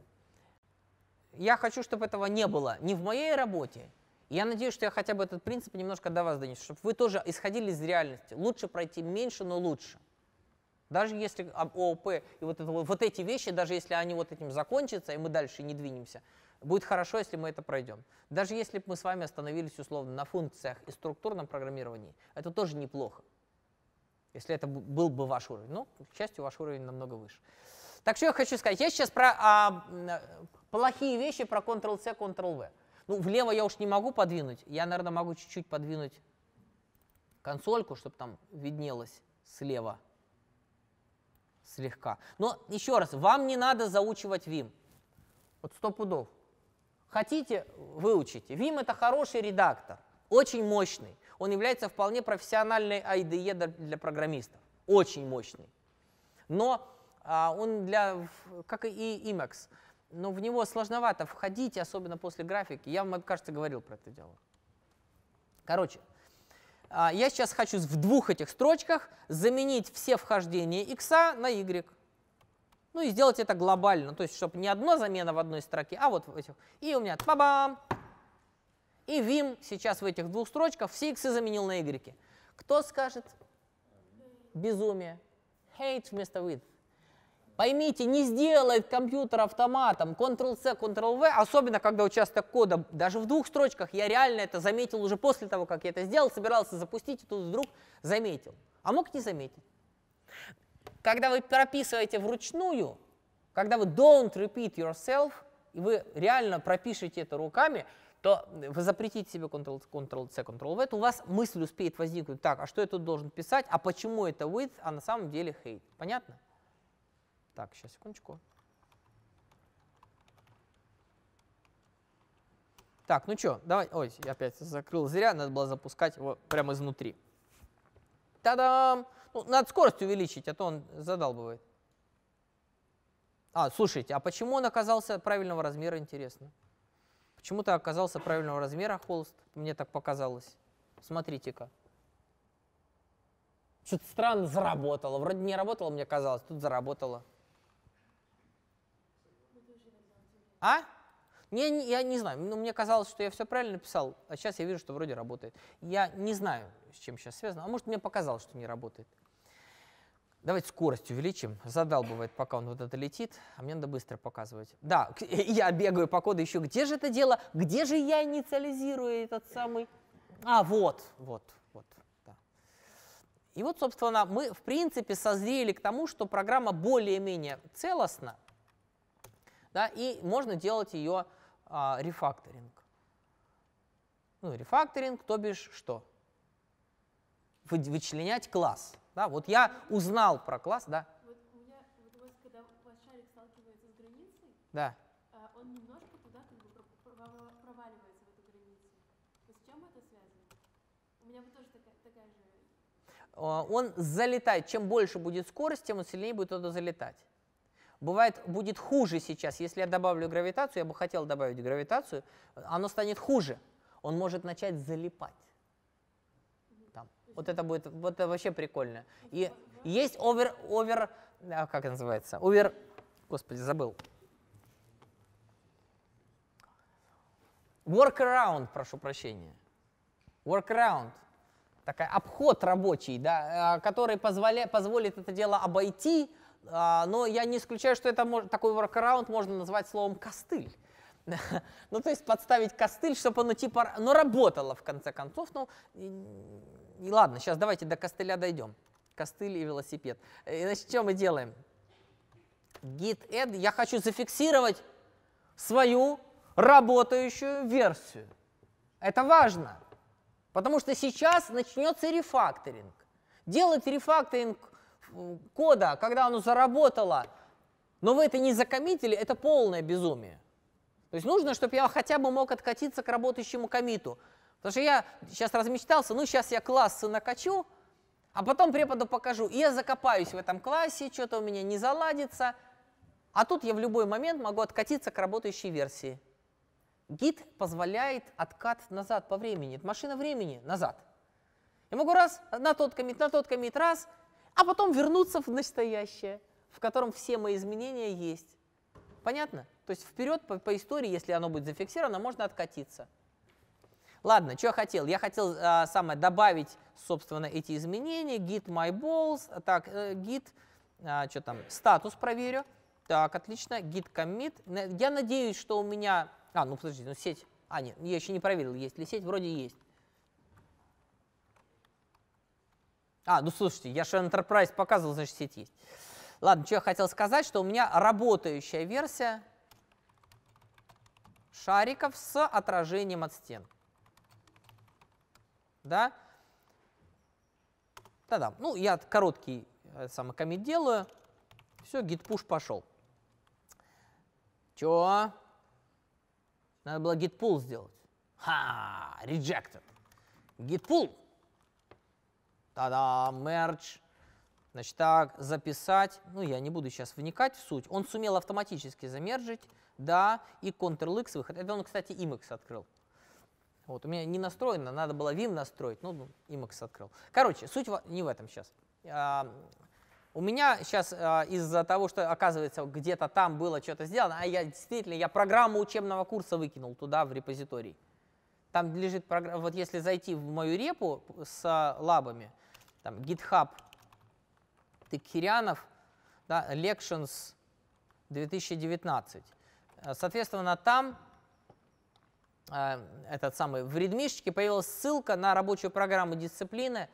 Я хочу, чтобы этого не было ни в моей работе, я надеюсь, что я хотя бы этот принцип немножко до вас донесу, чтобы вы тоже исходили из реальности. Лучше пройти меньше, но лучше. Даже если ООП и вот, это, вот эти вещи, даже если они вот этим закончатся, и мы дальше не двинемся, будет хорошо, если мы это пройдем. Даже если бы мы с вами остановились условно на функциях и структурном программировании, это тоже неплохо. Если это был бы ваш уровень. Ну, к счастью, ваш уровень намного выше. Так что я хочу сказать. Я сейчас про а, э, плохие вещи, про Ctrl-C, Ctrl-V. Ну, влево я уж не могу подвинуть. Я, наверное, могу чуть-чуть подвинуть консольку, чтобы там виднелось слева слегка. Но еще раз, вам не надо заучивать Vim. Вот сто пудов. Хотите, выучите. Vim это хороший редактор, очень мощный. Он является вполне профессиональной IDE для программистов. Очень мощный. Но а, он для, как и Emacs, но в него сложновато входить, особенно после графики. Я вам, кажется, говорил про это дело. Короче, а, я сейчас хочу в двух этих строчках заменить все вхождения x на y. Ну и сделать это глобально, то есть чтобы не одна замена в одной строке, а вот в этих. И у меня па-бам! И Vim сейчас в этих двух строчках все x заменил на y. Кто скажет? Безумие. Hate вместо with. Поймите, не сделает компьютер автоматом Ctrl-C, Ctrl-V, особенно когда участок кода даже в двух строчках, я реально это заметил уже после того, как я это сделал, собирался запустить, и тут вдруг заметил. А мог не заметить. Когда вы прописываете вручную, когда вы don't repeat yourself, и вы реально пропишете это руками, то вы запретите себе Ctrl-C, Ctrl-V, Ctrl то у вас мысль успеет возникнуть, так, а что я тут должен писать, а почему это with, а на самом деле hate. Понятно? Так, сейчас, секундочку. Так, ну что, давай, ой, я опять закрыл зря, надо было запускать его прямо изнутри. Та-дам! Ну, надо скорость увеличить, а то он задалбывает. А, слушайте, а почему он оказался правильного размера, интересно? Почему-то оказался правильного размера холст, мне так показалось. Смотрите-ка. Что-то странно заработало. Вроде не работало, мне казалось, тут заработало. А? Не, я не знаю, но ну, мне казалось, что я все правильно писал. а сейчас я вижу, что вроде работает. Я не знаю, с чем сейчас связано, а может мне показалось, что не работает. Давайте скорость увеличим. Задал бывает, пока он вот это летит, а мне надо быстро показывать. Да, я бегаю по коду еще, где же это дело, где же я инициализирую этот самый... А, вот, вот, вот. Да. И вот, собственно, мы, в принципе, созрели к тому, что программа более-менее целостна, да, и можно делать ее а, рефакторинг. Ну, рефакторинг, то бишь что? Вы, вычленять класс. Да? Вот я узнал про класс, да? Вот у меня, вот у вас, когда ваш шарик сталкивается с границей, да. А, он немножко туда как бы проваливается в эту границу. Вот с чем это связано? У меня вот тоже такая, такая же а, он залетает. Чем больше будет скорость, тем он сильнее будет туда залетать. Бывает, будет хуже сейчас. Если я добавлю гравитацию, я бы хотел добавить гравитацию, оно станет хуже. Он может начать залипать. Там. Вот это будет вот это вообще прикольно. И есть овер, овер, а как это называется? Овер, господи, забыл. Workaround, прошу прощения. Workaround – такой обход рабочий, да, э, который позволя, позволит это дело обойти, а, но я не исключаю, что это мож, такой воркараунд можно назвать словом «костыль». ну, то есть подставить костыль, чтобы оно типа, но ну, работало в конце концов. Ну, и, и ладно, сейчас давайте до костыля дойдем. Костыль и велосипед. Значит, что мы делаем? Git add, я хочу зафиксировать свою работающую версию. Это важно, потому что сейчас начнется рефакторинг. Делать рефакторинг – кода, когда оно заработало, но вы это не закоммитили, это полное безумие. То есть нужно, чтобы я хотя бы мог откатиться к работающему комиту. Потому что я сейчас размечтался, ну сейчас я классы накачу, а потом преподу покажу. И я закопаюсь в этом классе, что-то у меня не заладится. А тут я в любой момент могу откатиться к работающей версии. Гид позволяет откат назад по времени. Это машина времени назад. Я могу раз на тот комит, на тот комит, раз – а потом вернуться в настоящее, в котором все мои изменения есть. Понятно? То есть вперед по, по истории, если оно будет зафиксировано, можно откатиться. Ладно, что я хотел? Я хотел а, самое добавить, собственно, эти изменения. Git my balls, так, э, git, а, что там, статус проверю. Так, отлично, git commit. Я надеюсь, что у меня... А, ну подожди, ну сеть... А, нет, я еще не проверил, есть ли сеть, вроде есть. А, ну слушайте, я же Enterprise показывал, значит, сеть есть. Ладно, что я хотел сказать, что у меня работающая версия шариков с отражением от стен. Да? Да-да. Ну, я короткий э, самый комит делаю. Все, git push пошел. Че? Надо было git pull сделать. Ха, rejected. pull. Та-да, мерч. Значит, так, записать. Ну, я не буду сейчас вникать в суть. Он сумел автоматически замержить, да, и Ctrl-X выход. Это он, кстати, Imax открыл. Вот, у меня не настроено, надо было Vim настроить, ну, Imax открыл. Короче, суть не в этом сейчас. А, у меня сейчас а, из-за того, что, оказывается, где-то там было что-то сделано, а я действительно, я программу учебного курса выкинул туда, в репозиторий. Там лежит программа, вот если зайти в мою репу с лабами, там, GitHub Тыкхирянов, да, Elections 2019. Э, соответственно, там э, этот самый, в редмишечке появилась ссылка на рабочую программу дисциплины.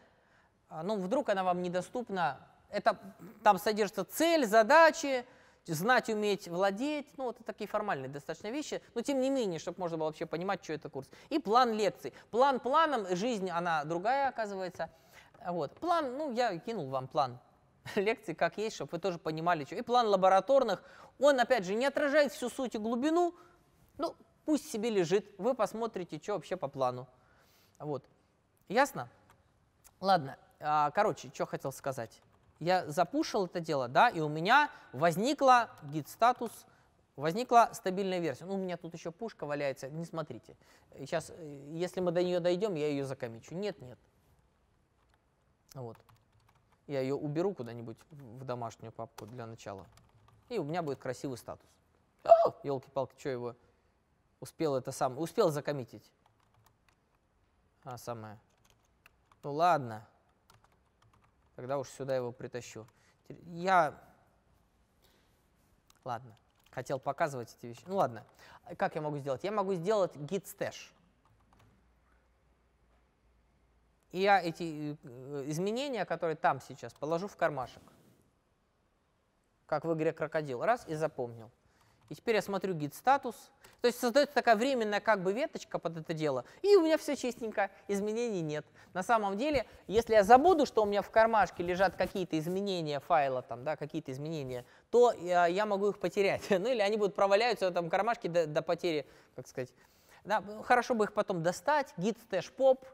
Э, ну, вдруг она вам недоступна. Это, там содержится цель, задачи, знать, уметь, владеть. Ну, вот такие формальные достаточно вещи. Но тем не менее, чтобы можно было вообще понимать, что это курс. И план лекций. План планом, жизнь, она другая оказывается. Вот. План, ну, я кинул вам план лекции, как есть, чтобы вы тоже понимали, что. И план лабораторных, он, опять же, не отражает всю суть и глубину. Ну, пусть себе лежит, вы посмотрите, что вообще по плану. Вот. Ясно? Ладно, а, короче, что хотел сказать. Я запушил это дело, да, и у меня возникла гид-статус, возникла стабильная версия. Ну, у меня тут еще пушка валяется, не смотрите. Сейчас, э, если мы до нее дойдем, я ее закомичу. Нет, нет, вот. Я ее уберу куда-нибудь в домашнюю папку для начала. И у меня будет красивый статус. Елки-палки, что его успел это сам, успел закоммитить. А, самое. Ну ладно. Тогда уж сюда его притащу. Я... Ладно. Хотел показывать эти вещи. Ну ладно. Как я могу сделать? Я могу сделать git stash. И я эти э, изменения, которые там сейчас, положу в кармашек. Как в игре «Крокодил». Раз и запомнил. И теперь я смотрю гид статус. То есть создается такая временная как бы веточка под это дело. И у меня все честненько, изменений нет. На самом деле, если я забуду, что у меня в кармашке лежат какие-то изменения файла, там, да, какие-то изменения, то я, я могу их потерять. Ну или они будут проваляются в этом кармашке до, до потери, как сказать, да, хорошо бы их потом достать, гид тэш поп,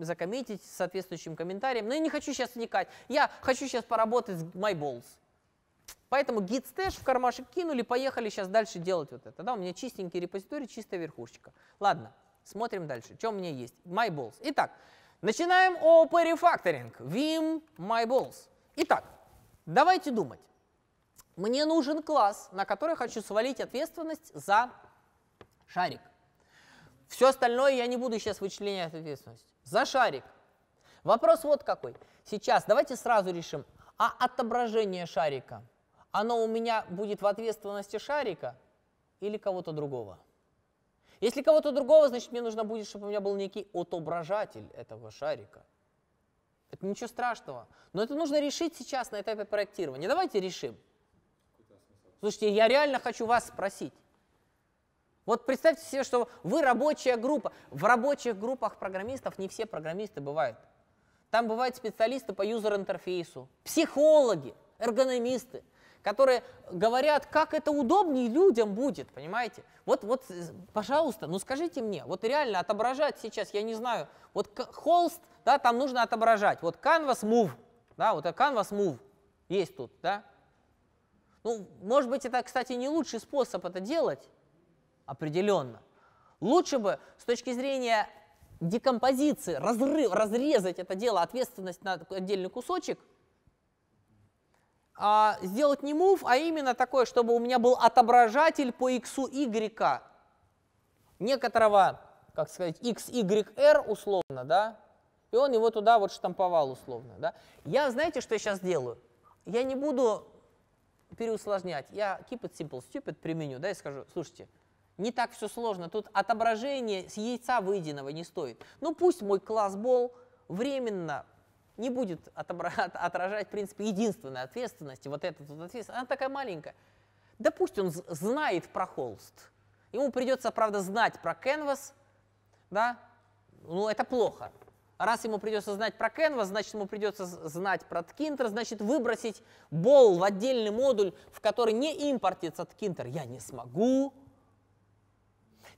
закоммитить с соответствующим комментарием. Но я не хочу сейчас вникать. Я хочу сейчас поработать с MyBalls. Поэтому гид стэш в кармашек кинули, поехали сейчас дальше делать вот это. Да, у меня чистенький репозиторий, чистая верхушечка. Ладно, смотрим дальше. Что у меня есть? MyBalls. Итак, начинаем ООП рефакторинг. Vim MyBalls. Итак, давайте думать. Мне нужен класс, на который хочу свалить ответственность за шарик. Все остальное я не буду сейчас вычленять ответственность За шарик. Вопрос вот какой. Сейчас давайте сразу решим, а отображение шарика, оно у меня будет в ответственности шарика или кого-то другого? Если кого-то другого, значит, мне нужно будет, чтобы у меня был некий отображатель этого шарика. Это ничего страшного. Но это нужно решить сейчас на этапе проектирования. Давайте решим. Слушайте, я реально хочу вас спросить. Вот представьте себе, что вы рабочая группа. В рабочих группах программистов не все программисты бывают. Там бывают специалисты по юзер-интерфейсу, психологи, эргономисты, которые говорят, как это удобнее людям будет, понимаете? Вот, вот, э, пожалуйста, ну скажите мне, вот реально отображать сейчас, я не знаю, вот холст, да, там нужно отображать, вот canvas move, да, вот canvas move есть тут, да? Ну, может быть, это, кстати, не лучший способ это делать, определенно. Лучше бы с точки зрения декомпозиции, разрыв, разрезать это дело, ответственность на отдельный кусочек, а сделать не move, а именно такое, чтобы у меня был отображатель по x, y, некоторого, как сказать, x, y, r условно, да, и он его туда вот штамповал условно, да. Я, знаете, что я сейчас делаю? Я не буду переусложнять, я keep it simple, stupid применю, да, и скажу, слушайте, не так все сложно. Тут отображение с яйца выеденного не стоит. Ну пусть мой классбол временно не будет отражать, в принципе, единственной ответственности, вот эта вот ответственность, она такая маленькая. Да пусть он знает про холст. Ему придется, правда, знать про canvas, да, ну это плохо. Раз ему придется знать про canvas, значит ему придется знать про ткинтер, значит выбросить бол в отдельный модуль, в который не импортится ткинтер, я не смогу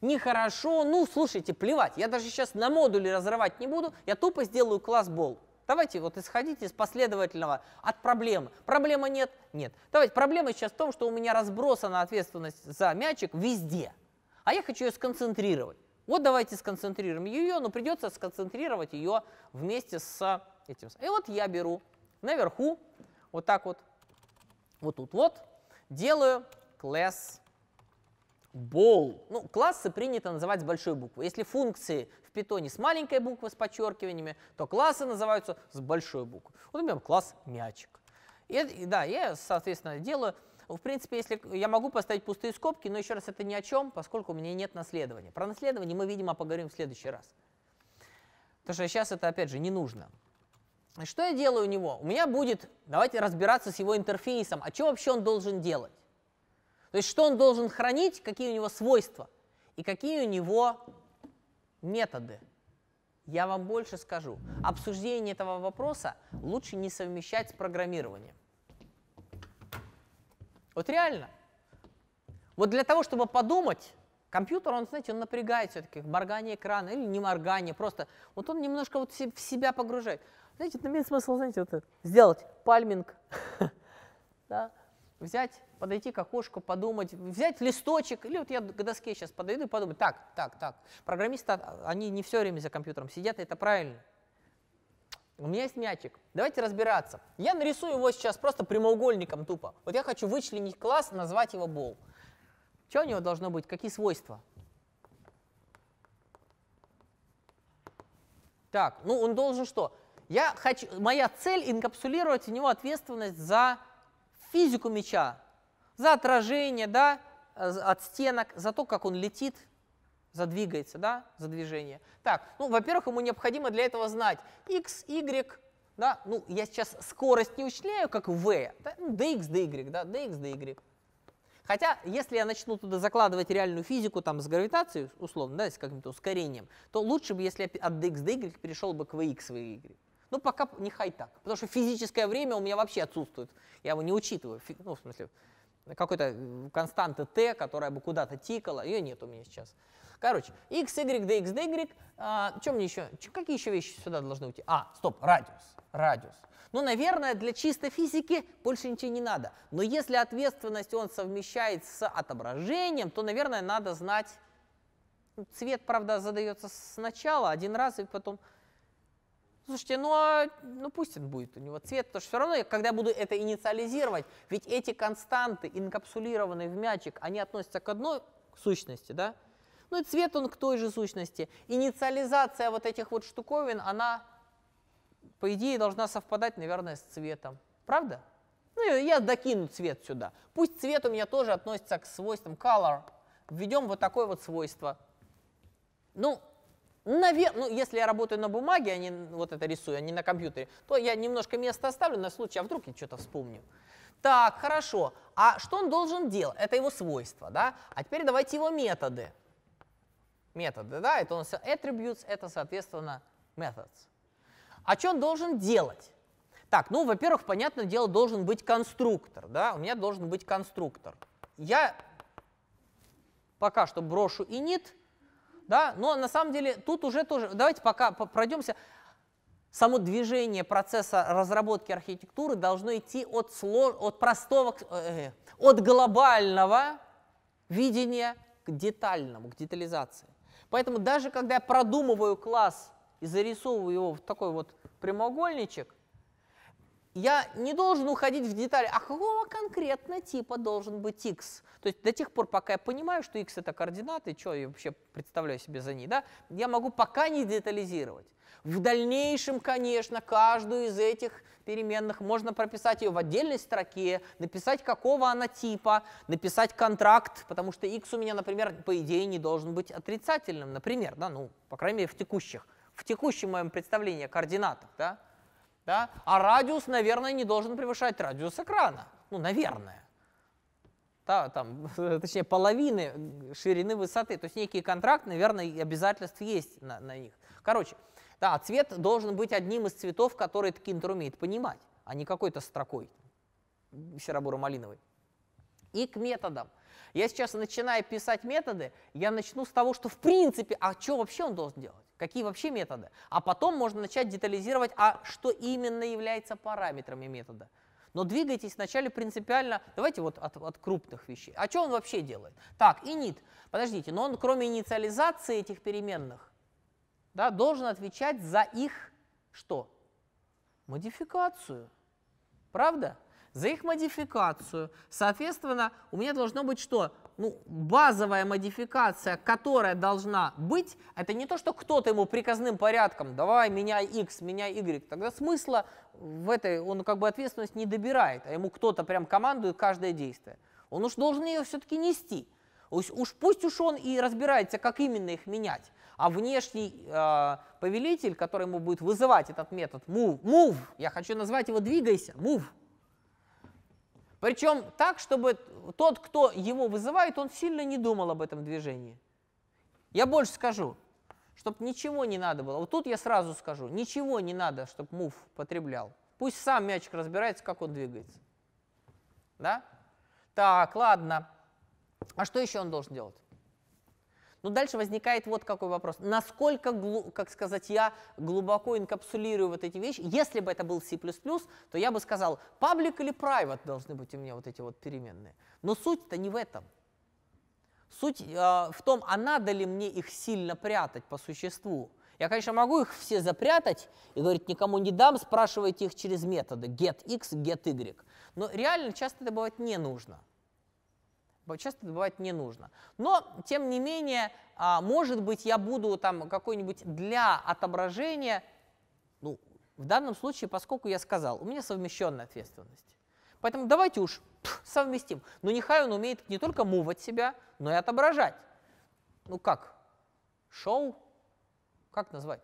нехорошо, ну, слушайте, плевать, я даже сейчас на модуле разрывать не буду, я тупо сделаю класс-бол. Давайте вот исходите из последовательного от проблемы. Проблема нет? Нет. Давайте, проблема сейчас в том, что у меня разбросана ответственность за мячик везде, а я хочу ее сконцентрировать. Вот давайте сконцентрируем ее, но придется сконцентрировать ее вместе с этим. И вот я беру наверху, вот так вот, вот тут вот, делаю класс бол. Ну, классы принято называть с большой буквы. Если функции в питоне с маленькой буквы, с подчеркиваниями, то классы называются с большой буквы. Вот, например, класс мячик. И, да, я, соответственно, делаю... В принципе, если я могу поставить пустые скобки, но еще раз это ни о чем, поскольку у меня нет наследования. Про наследование мы, видимо, поговорим в следующий раз. Потому что сейчас это, опять же, не нужно. Что я делаю у него? У меня будет, давайте разбираться с его интерфейсом, а что вообще он должен делать. То есть что он должен хранить, какие у него свойства и какие у него методы. Я вам больше скажу. Обсуждение этого вопроса лучше не совмещать с программированием. Вот реально. Вот для того, чтобы подумать, компьютер, он, знаете, он напрягает все-таки моргание экрана или не моргание, просто вот он немножко вот в себя погружает. Знаете, это имеет смысл, знаете, вот это сделать пальминг, да, взять подойти к окошку, подумать, взять листочек, или вот я к доске сейчас подойду и подумаю, так, так, так. Программисты, а, они не все время за компьютером сидят, это правильно. У меня есть мячик. Давайте разбираться. Я нарисую его сейчас просто прямоугольником тупо. Вот я хочу вычленить класс, назвать его бол. Что у него должно быть? Какие свойства? Так, ну он должен что? Я хочу, моя цель инкапсулировать у него ответственность за физику мяча, за отражение, да, от стенок, за то, как он летит, задвигается, да, за движение. Так, ну, во-первых, ему необходимо для этого знать x, y, да, ну, я сейчас скорость не учисляю, как v, да, dx, ну, dy, да, dx, dy. Хотя, если я начну туда закладывать реальную физику, там, с гравитацией, условно, да, с каким-то ускорением, то лучше бы, если я от dx dy перешел бы к vx, vy. Ну, пока нехай так, потому что физическое время у меня вообще отсутствует, я его не учитываю, ну, в смысле, какой-то константы t, которая бы куда-то тикала, ее нет у меня сейчас. Короче, x, y, dx, dy, а, что мне еще, какие еще вещи сюда должны уйти? А, стоп, радиус, радиус. Ну, наверное, для чистой физики больше ничего не надо. Но если ответственность он совмещает с отображением, то, наверное, надо знать, ну, цвет, правда, задается сначала один раз и потом Слушайте, ну, а, ну пусть он будет у него цвет, потому что все равно, я, когда я буду это инициализировать, ведь эти константы, инкапсулированные в мячик, они относятся к одной сущности, да? Ну и цвет он к той же сущности. Инициализация вот этих вот штуковин, она, по идее, должна совпадать, наверное, с цветом. Правда? Ну, я докину цвет сюда. Пусть цвет у меня тоже относится к свойствам color. Введем вот такое вот свойство. Ну, Наверное, ну, если я работаю на бумаге, а не вот это рисую, а не на компьютере, то я немножко места оставлю на случай, а вдруг я что-то вспомню. Так, хорошо. А что он должен делать? Это его свойства, да? А теперь давайте его методы. Методы, да? Это у нас attributes, это, соответственно, methods. А что он должен делать? Так, ну, во-первых, понятное дело, должен быть конструктор, да? У меня должен быть конструктор. Я пока что брошу init, да? Но на самом деле тут уже тоже, давайте пока пройдемся. Само движение процесса разработки архитектуры должно идти от, слож, от простого, э, э, от глобального видения к детальному, к детализации. Поэтому даже когда я продумываю класс и зарисовываю его в такой вот прямоугольничек, я не должен уходить в детали, а какого конкретно типа должен быть x. То есть до тех пор, пока я понимаю, что x это координаты, что я вообще представляю себе за ней, да, я могу пока не детализировать. В дальнейшем, конечно, каждую из этих переменных можно прописать ее в отдельной строке, написать, какого она типа, написать контракт, потому что x у меня, например, по идее не должен быть отрицательным, например, да, ну, по крайней мере, в текущих, в текущем моем представлении координатах, да, да? А радиус, наверное, не должен превышать радиус экрана. Ну, наверное. Да, там, точнее, половины ширины высоты. То есть некий контракт, наверное, и обязательств есть на, на них. Короче, да, цвет должен быть одним из цветов, который Ткинтер умеет понимать, а не какой-то строкой серобуро-малиновой. И к методам. Я сейчас начинаю писать методы, я начну с того, что в принципе, а что вообще он должен делать? Какие вообще методы? А потом можно начать детализировать, а что именно является параметрами метода. Но двигайтесь вначале принципиально, давайте вот от, от крупных вещей. А что он вообще делает? Так, init, подождите, но он кроме инициализации этих переменных, да, должен отвечать за их что? Модификацию. Правда? За их модификацию. Соответственно, у меня должно быть что? ну, базовая модификация, которая должна быть, это не то, что кто-то ему приказным порядком, давай меня X, меня Y, тогда смысла в этой, он как бы ответственность не добирает, а ему кто-то прям командует каждое действие. Он уж должен ее все-таки нести. Уж, пусть уж он и разбирается, как именно их менять. А внешний э, повелитель, который ему будет вызывать этот метод move, move, я хочу назвать его двигайся, move, причем так, чтобы тот, кто его вызывает, он сильно не думал об этом движении. Я больше скажу, чтобы ничего не надо было. Вот тут я сразу скажу, ничего не надо, чтобы мув потреблял. Пусть сам мячик разбирается, как он двигается. Да? Так, ладно. А что еще он должен делать? Но ну, дальше возникает вот какой вопрос. Насколько, как сказать, я глубоко инкапсулирую вот эти вещи? Если бы это был C++, то я бы сказал, паблик или private должны быть у меня вот эти вот переменные. Но суть-то не в этом. Суть э, в том, а надо ли мне их сильно прятать по существу. Я, конечно, могу их все запрятать и говорить, никому не дам, спрашивайте их через методы get x, get y. Но реально часто это бывает не нужно часто добывать не нужно. Но, тем не менее, а, может быть, я буду там какой-нибудь для отображения, ну, в данном случае, поскольку я сказал, у меня совмещенная ответственность. Поэтому давайте уж совместим. Но ну, нехай он умеет не только мувать себя, но и отображать. Ну как? Шоу? Как назвать?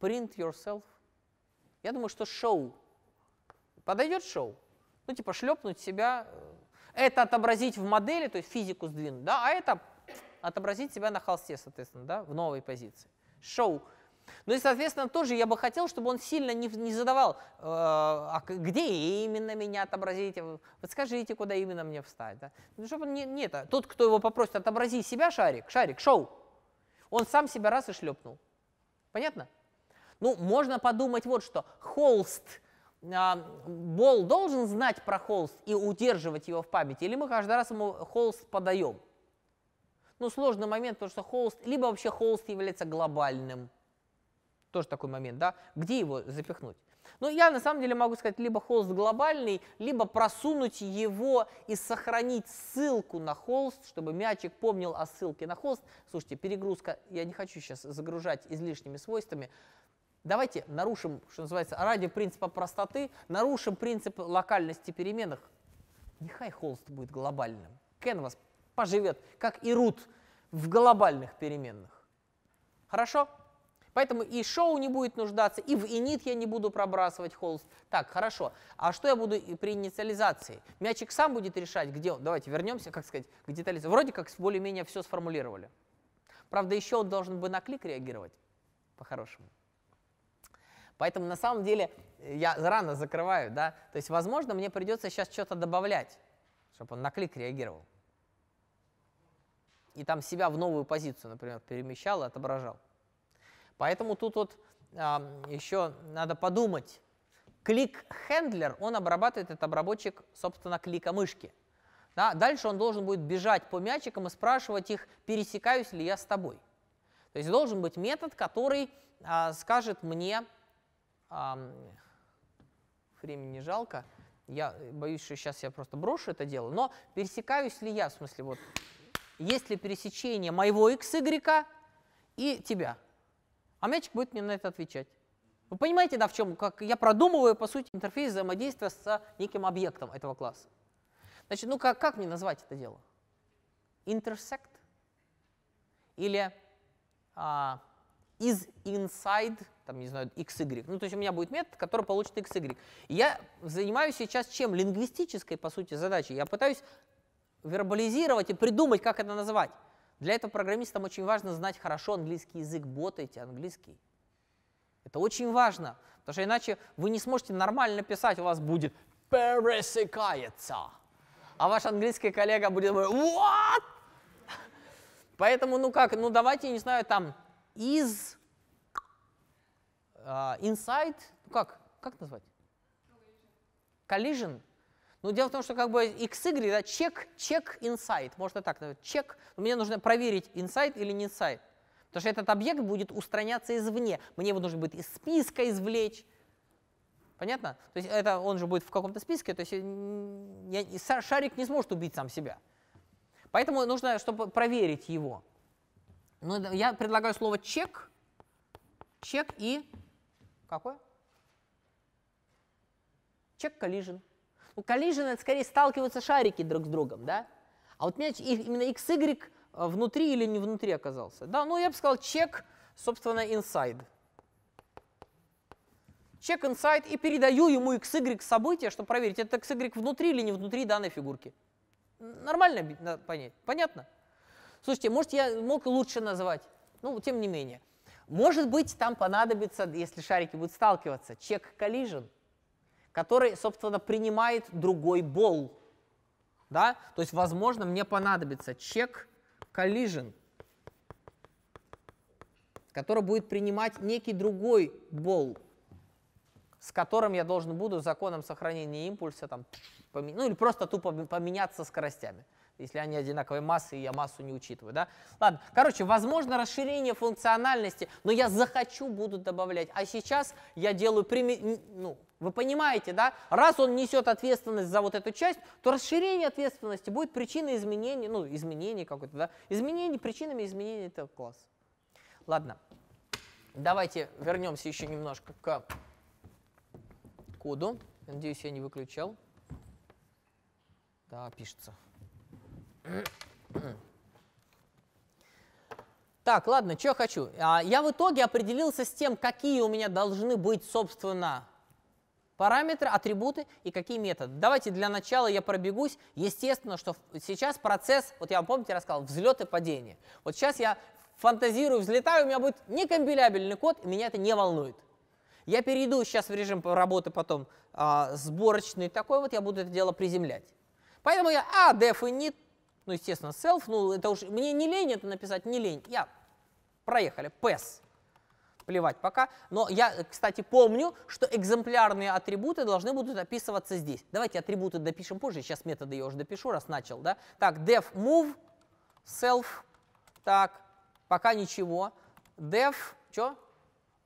Print yourself. Я думаю, что шоу. Подойдет шоу? Ну типа шлепнуть себя э, это отобразить в модели, то есть физику сдвинуть, да, а это отобразить себя на холсте, соответственно, да, в новой позиции. Шоу. Ну и, соответственно, тоже я бы хотел, чтобы он сильно не, не задавал, э, а где именно меня отобразить, э, вот скажите, куда именно мне встать. Да? Ну, чтобы он не, не это. Тот, кто его попросит, отобрази себя, шарик, шарик, шоу. Он сам себя раз и шлепнул. Понятно? Ну, можно подумать вот что. Холст а, Бол должен знать про холст и удерживать его в памяти, или мы каждый раз ему холст подаем? Ну, сложный момент, потому что холст, либо вообще холст является глобальным. Тоже такой момент, да? Где его запихнуть? Ну, я на самом деле могу сказать, либо холст глобальный, либо просунуть его и сохранить ссылку на холст, чтобы мячик помнил о ссылке на холст. Слушайте, перегрузка, я не хочу сейчас загружать излишними свойствами. Давайте нарушим, что называется, ради принципа простоты, нарушим принцип локальности переменных. Нехай холст будет глобальным. Canvas поживет, как и root, в глобальных переменных. Хорошо? Поэтому и шоу не будет нуждаться, и в init я не буду пробрасывать холст. Так, хорошо. А что я буду при инициализации? Мячик сам будет решать, где Давайте вернемся, как сказать, к детализации. Вроде как более-менее все сформулировали. Правда, еще он должен бы на клик реагировать по-хорошему. Поэтому на самом деле я рано закрываю, да, то есть, возможно, мне придется сейчас что-то добавлять, чтобы он на клик реагировал. И там себя в новую позицию, например, перемещал и отображал. Поэтому тут вот а, еще надо подумать. Клик-хендлер, он обрабатывает этот обработчик, собственно, клика мышки. Да? Дальше он должен будет бежать по мячикам и спрашивать их, пересекаюсь ли я с тобой. То есть должен быть метод, который а, скажет мне, а, времени жалко. Я э, боюсь, что сейчас я просто брошу это дело. Но пересекаюсь ли я, в смысле, вот, есть ли пересечение моего XY и тебя? А мячик будет мне на это отвечать. Вы понимаете, да, в чем? Как я продумываю, по сути, интерфейс взаимодействия с неким объектом этого класса. Значит, ну как, как мне назвать это дело? Intersect? Или а, из inside, там, не знаю, xy. Ну, то есть у меня будет метод, который получит xy. И я занимаюсь сейчас чем? Лингвистической, по сути, задачей. Я пытаюсь вербализировать и придумать, как это назвать. Для этого программистам очень важно знать хорошо английский язык. Ботайте английский. Это очень важно, потому что иначе вы не сможете нормально писать, у вас будет пересекается. А ваш английский коллега будет говорить, what? Поэтому, ну как, ну давайте, не знаю, там, из uh, ну как, как назвать? Collision. Ну, дело в том, что как бы XY, да, check, check inside, можно так назвать, check. мне нужно проверить, inside или не inside. Потому что этот объект будет устраняться извне. Мне его нужно будет из списка извлечь. Понятно? То есть это он же будет в каком-то списке, то есть я, шарик не сможет убить сам себя. Поэтому нужно, чтобы проверить его. Ну, я предлагаю слово чек. Чек и какой? Чек коллижен. Ну, коллижен это скорее сталкиваются шарики друг с другом, да? А вот у меня именно XY э, внутри или не внутри оказался. Да, ну я бы сказал чек, собственно, inside. Чек inside и передаю ему XY события, чтобы проверить, это XY внутри или не внутри данной фигурки. Нормально понять? Понятно? Слушайте, может, я мог лучше назвать, ну, тем не менее. Может быть, там понадобится, если шарики будут сталкиваться, чек collision, который, собственно, принимает другой бол. Да? То есть, возможно, мне понадобится чек collision, который будет принимать некий другой бол, с которым я должен буду законом сохранения импульса, там, ну или просто тупо поменяться скоростями если они одинаковой массы, и я массу не учитываю. Да? Ладно, короче, возможно расширение функциональности, но я захочу, буду добавлять. А сейчас я делаю, прими... ну, вы понимаете, да? Раз он несет ответственность за вот эту часть, то расширение ответственности будет причиной изменений, ну, изменений какой-то, да? Изменений, причинами изменений этого класса. Ладно, давайте вернемся еще немножко к коду. Надеюсь, я не выключал. Да, пишется. Так, ладно, что хочу. А, я в итоге определился с тем, какие у меня должны быть, собственно, параметры, атрибуты и какие методы. Давайте для начала я пробегусь. Естественно, что сейчас процесс, вот я вам, помните, рассказал, взлет и падение. Вот сейчас я фантазирую, взлетаю, у меня будет некомпилябельный код, и меня это не волнует. Я перейду сейчас в режим работы потом а, сборочный такой, вот я буду это дело приземлять. Поэтому я, а, def init, ну, естественно, self, ну, это уж мне не лень это написать, не лень. Я, проехали, pass. Плевать пока. Но я, кстати, помню, что экземплярные атрибуты должны будут описываться здесь. Давайте атрибуты допишем позже, сейчас методы я уже допишу, раз начал, да. Так, def move, self, так, пока ничего. Def, что?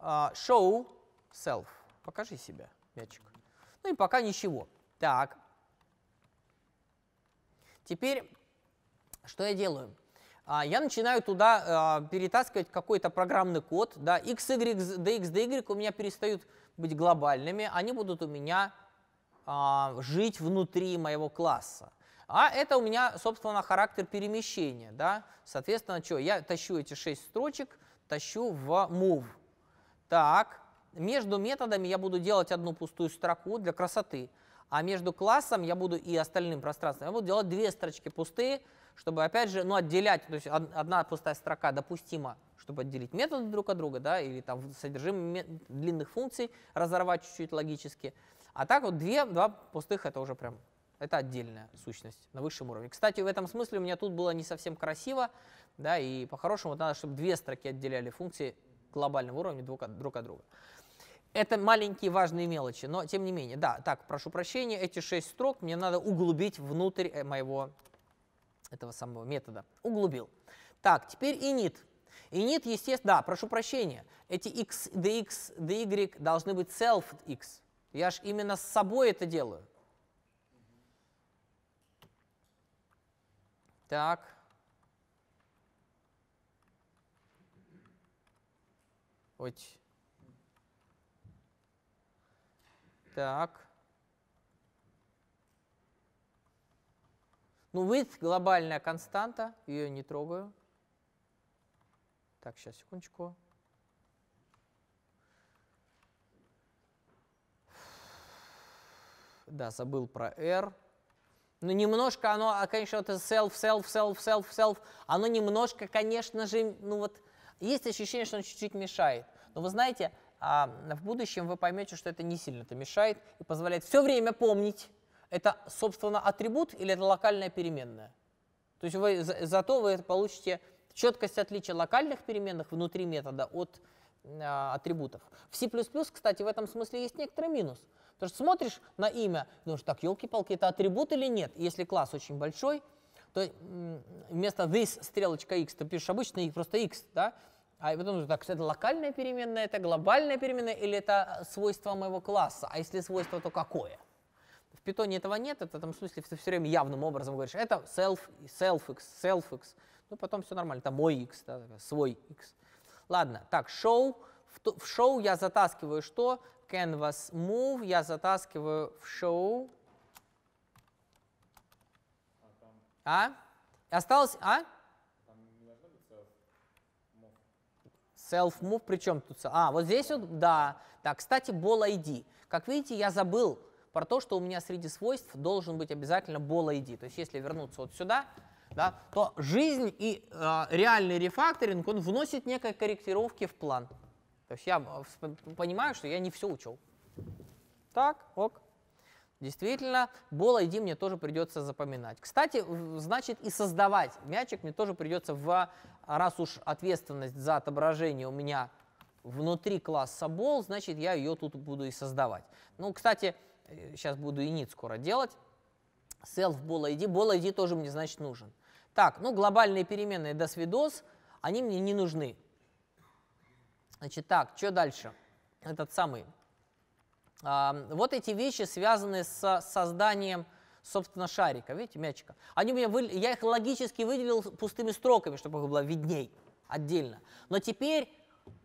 А, show self. Покажи себя, мячик. Ну и пока ничего. Так. Теперь что я делаю? А, я начинаю туда а, перетаскивать какой-то программный код, да, x, y, dx, dy у меня перестают быть глобальными, они будут у меня а, жить внутри моего класса. А это у меня, собственно, характер перемещения, да, соответственно, что, я тащу эти шесть строчек, тащу в move. Так, между методами я буду делать одну пустую строку для красоты, а между классом я буду и остальным пространством, я буду делать две строчки пустые, чтобы, опять же, ну, отделять, то есть одна пустая строка допустима, чтобы отделить методы друг от друга, да, или там содержимое длинных функций разорвать чуть-чуть логически. А так вот две, два пустых это уже прям это отдельная сущность на высшем уровне. Кстати, в этом смысле у меня тут было не совсем красиво, да, и по-хорошему вот надо, чтобы две строки отделяли функции глобального уровня друг от, друг от друга. Это маленькие важные мелочи, но тем не менее, да, так, прошу прощения, эти шесть строк мне надо углубить внутрь э, моего этого самого метода. Углубил. Так, теперь init. Init, естественно, да, прошу прощения, эти x, dx, dy должны быть self x. Я же именно с собой это делаю. Так. Ой. Так. Ну, width глобальная константа, ее не трогаю. Так, сейчас, секундочку. Да, забыл про R. Ну, немножко оно, а конечно, вот self, self, self, self, self, оно немножко, конечно же, ну вот, есть ощущение, что оно чуть-чуть мешает. Но вы знаете, а в будущем вы поймете, что это не сильно-то мешает и позволяет все время помнить, это, собственно, атрибут или это локальная переменная? То есть вы, за, зато вы получите четкость отличия локальных переменных внутри метода от э, атрибутов. В C++, кстати, в этом смысле есть некоторый минус. Потому что смотришь на имя, думаешь, так, елки-палки, это атрибут или нет? И если класс очень большой, то вместо this стрелочка x ты пишешь обычный просто x, да? А потом так, это локальная переменная, это глобальная переменная или это свойство моего класса? А если свойство, то какое? питоне этого нет, это в в смысле, ты все время явным образом говоришь, это self, self-x, self-x. Ну, потом все нормально, это мой x, да, свой x. Ладно, так, show. В, в show я затаскиваю что? Canvas move я затаскиваю в show. А? Осталось, а? Self-move, причем тут? А, вот здесь вот, да. Так, кстати, ball ID. Как видите, я забыл про то, что у меня среди свойств должен быть обязательно ball ID. То есть если вернуться вот сюда, да, то жизнь и э, реальный рефакторинг, он вносит некие корректировки в план. То есть я а, понимаю, что я не все учел. Так, ок. Действительно, ball ID мне тоже придется запоминать. Кстати, значит и создавать мячик мне тоже придется в... А, раз уж ответственность за отображение у меня внутри класса ball, значит я ее тут буду и создавать. Ну, кстати, сейчас буду init скоро делать, self ball ID, ball ID тоже мне, значит, нужен. Так, ну глобальные переменные до свидос, они мне не нужны. Значит, так, что дальше? Этот самый. А, вот эти вещи связанные с созданием, собственно, шарика, видите, мячика. Они у меня вы... Я их логически выделил пустыми строками, чтобы их было видней отдельно. Но теперь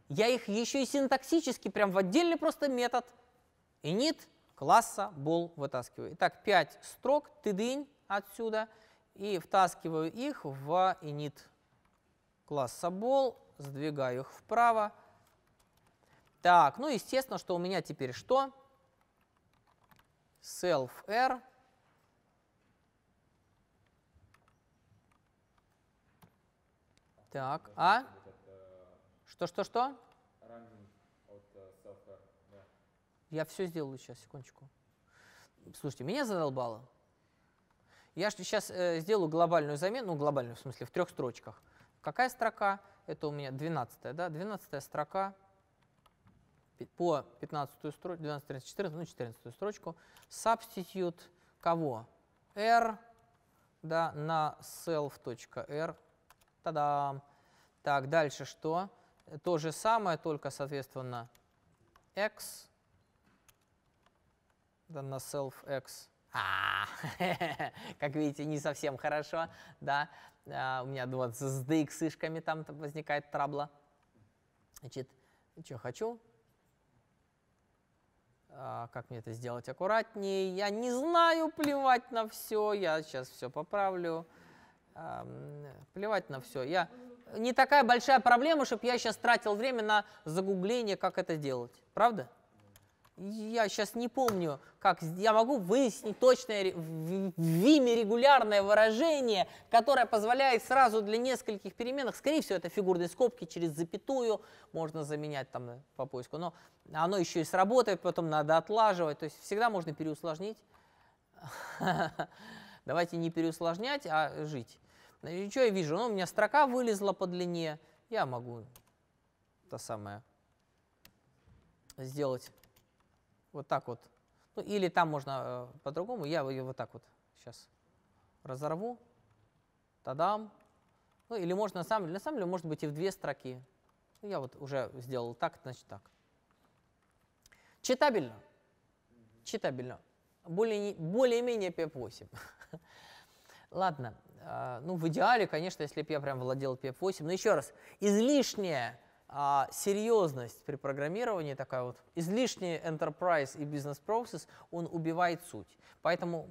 я их еще и синтаксически, прям в отдельный просто метод init класса бол вытаскиваю. Итак, 5 строк, тыдынь отсюда, и втаскиваю их в init класса бол, сдвигаю их вправо. Так, ну естественно, что у меня теперь что? self-r Так, а? Что-что-что? Я все сделаю сейчас, секундочку. Слушайте, меня задолбало. Я же сейчас э, сделаю глобальную замену, ну, глобальную в смысле, в трех строчках. Какая строка? Это у меня 12 да, 12 строка по 15 ну, строчку, 12, 13, 14, ну, 14 строчку. Substitute кого? R, да, на self.r. Та-дам! Так, дальше что? То же самое, только, соответственно, x это на self-x. А, как видите, не совсем хорошо, да. А, у меня вот с dx-шками там возникает трабла. Значит, что хочу? А, как мне это сделать аккуратнее? Я не знаю, плевать на все. Я сейчас все поправлю. плевать на все. Я не такая большая проблема, чтобы я сейчас тратил время на загугление, как это делать. Правда? Я сейчас не помню, как я могу выяснить точное в Виме регулярное выражение, которое позволяет сразу для нескольких переменных, скорее всего, это фигурные скобки через запятую, можно заменять там э, по поиску, но оно еще и сработает, потом надо отлаживать, то есть всегда можно переусложнить. Давайте не переусложнять, а жить. И что я вижу? Ну, у меня строка вылезла по длине, я могу то самое сделать вот так вот. Ну, или там можно э, по-другому. Я ее вот так вот сейчас разорву. Тадам. Ну, или можно на самом деле, на самом деле, может быть и в две строки. Ну, я вот уже сделал так, значит так. Читабельно. Читабельно. Более-менее более, PEP8. Ладно. Э, ну, в идеале, конечно, если бы я прям владел PEP8. Но еще раз, излишнее а, серьезность при программировании, такая вот излишний enterprise и бизнес-процесс, он убивает суть. Поэтому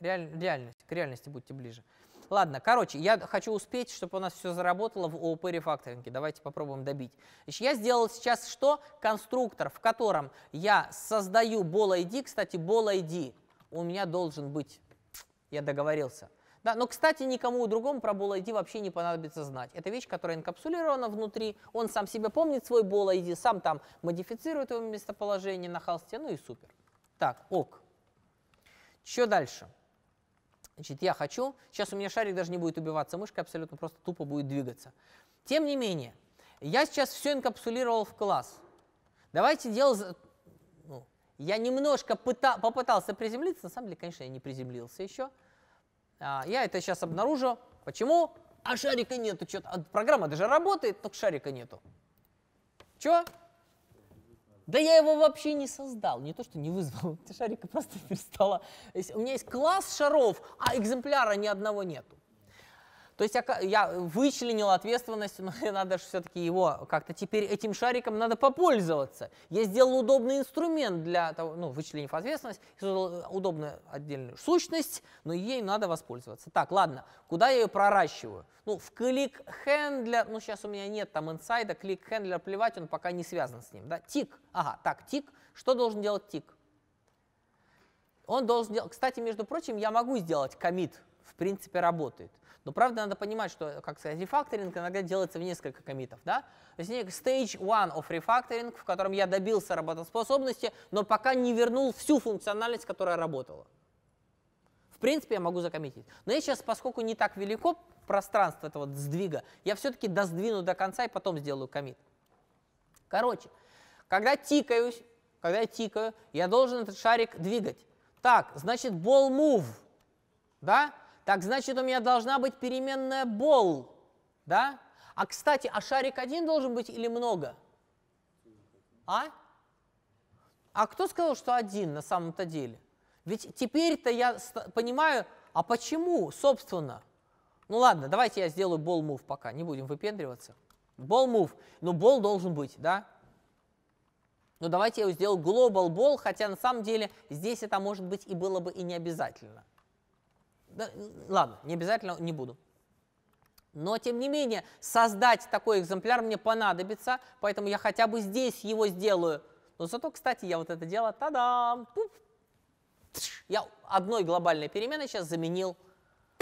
реаль, реальность, к реальности будьте ближе. Ладно, короче, я хочу успеть, чтобы у нас все заработало в ООП рефакторинге. Давайте попробуем добить. Значит, я сделал сейчас что? Конструктор, в котором я создаю ball ID. Кстати, ball ID у меня должен быть, я договорился, да, но, кстати, никому другому про Ball ID вообще не понадобится знать. Это вещь, которая инкапсулирована внутри, он сам себя помнит свой Ball ID, сам там модифицирует его местоположение на холсте, ну и супер. Так, ок. Что дальше? Значит, я хочу, сейчас у меня шарик даже не будет убиваться мышкой, абсолютно просто тупо будет двигаться. Тем не менее, я сейчас все инкапсулировал в класс. Давайте делать... Ну, я немножко пыта... попытался приземлиться, на самом деле, конечно, я не приземлился еще. А, я это сейчас обнаружил. Почему? А шарика нету. Чё а программа даже работает, только шарика нету. Чё? Да я его вообще не создал, не то что не вызвал, шарика просто перестала. У меня есть класс шаров, а экземпляра ни одного нету. То есть я вычленил ответственность, но надо же все-таки его как-то теперь этим шариком надо попользоваться. Я сделал удобный инструмент для того, ну, вычленив ответственность, создал э, удобную отдельную сущность, но ей надо воспользоваться. Так, ладно, куда я ее проращиваю? Ну, в клик-хендлер, ну, сейчас у меня нет там инсайда, клик-хендлер плевать, он пока не связан с ним, да? Тик, ага, так, тик, что должен делать тик? Он должен делать, кстати, между прочим, я могу сделать комит, в принципе, работает. Но правда надо понимать, что, э, как сказать, рефакторинг иногда делается в несколько комитов, да? То есть некий stage one of refactoring, в котором я добился работоспособности, но пока не вернул всю функциональность, которая работала. В принципе, я могу закоммитить. Но я сейчас, поскольку не так велико пространство этого сдвига, я все-таки доздвину до конца и потом сделаю комит. Короче, когда тикаюсь, когда я тикаю, я должен этот шарик двигать. Так, значит, ball move, да? Так значит, у меня должна быть переменная ball, да? А, кстати, а шарик один должен быть или много? А? А кто сказал, что один на самом-то деле? Ведь теперь-то я понимаю, а почему, собственно? Ну ладно, давайте я сделаю ball move пока, не будем выпендриваться. Ball move, ну ball должен быть, да? Ну давайте я его сделаю global ball, хотя на самом деле здесь это может быть и было бы и не обязательно. Да, ладно, не обязательно не буду. Но, тем не менее, создать такой экземпляр мне понадобится, поэтому я хотя бы здесь его сделаю. Но зато, кстати, я вот это дело, та-дам, я одной глобальной переменной сейчас заменил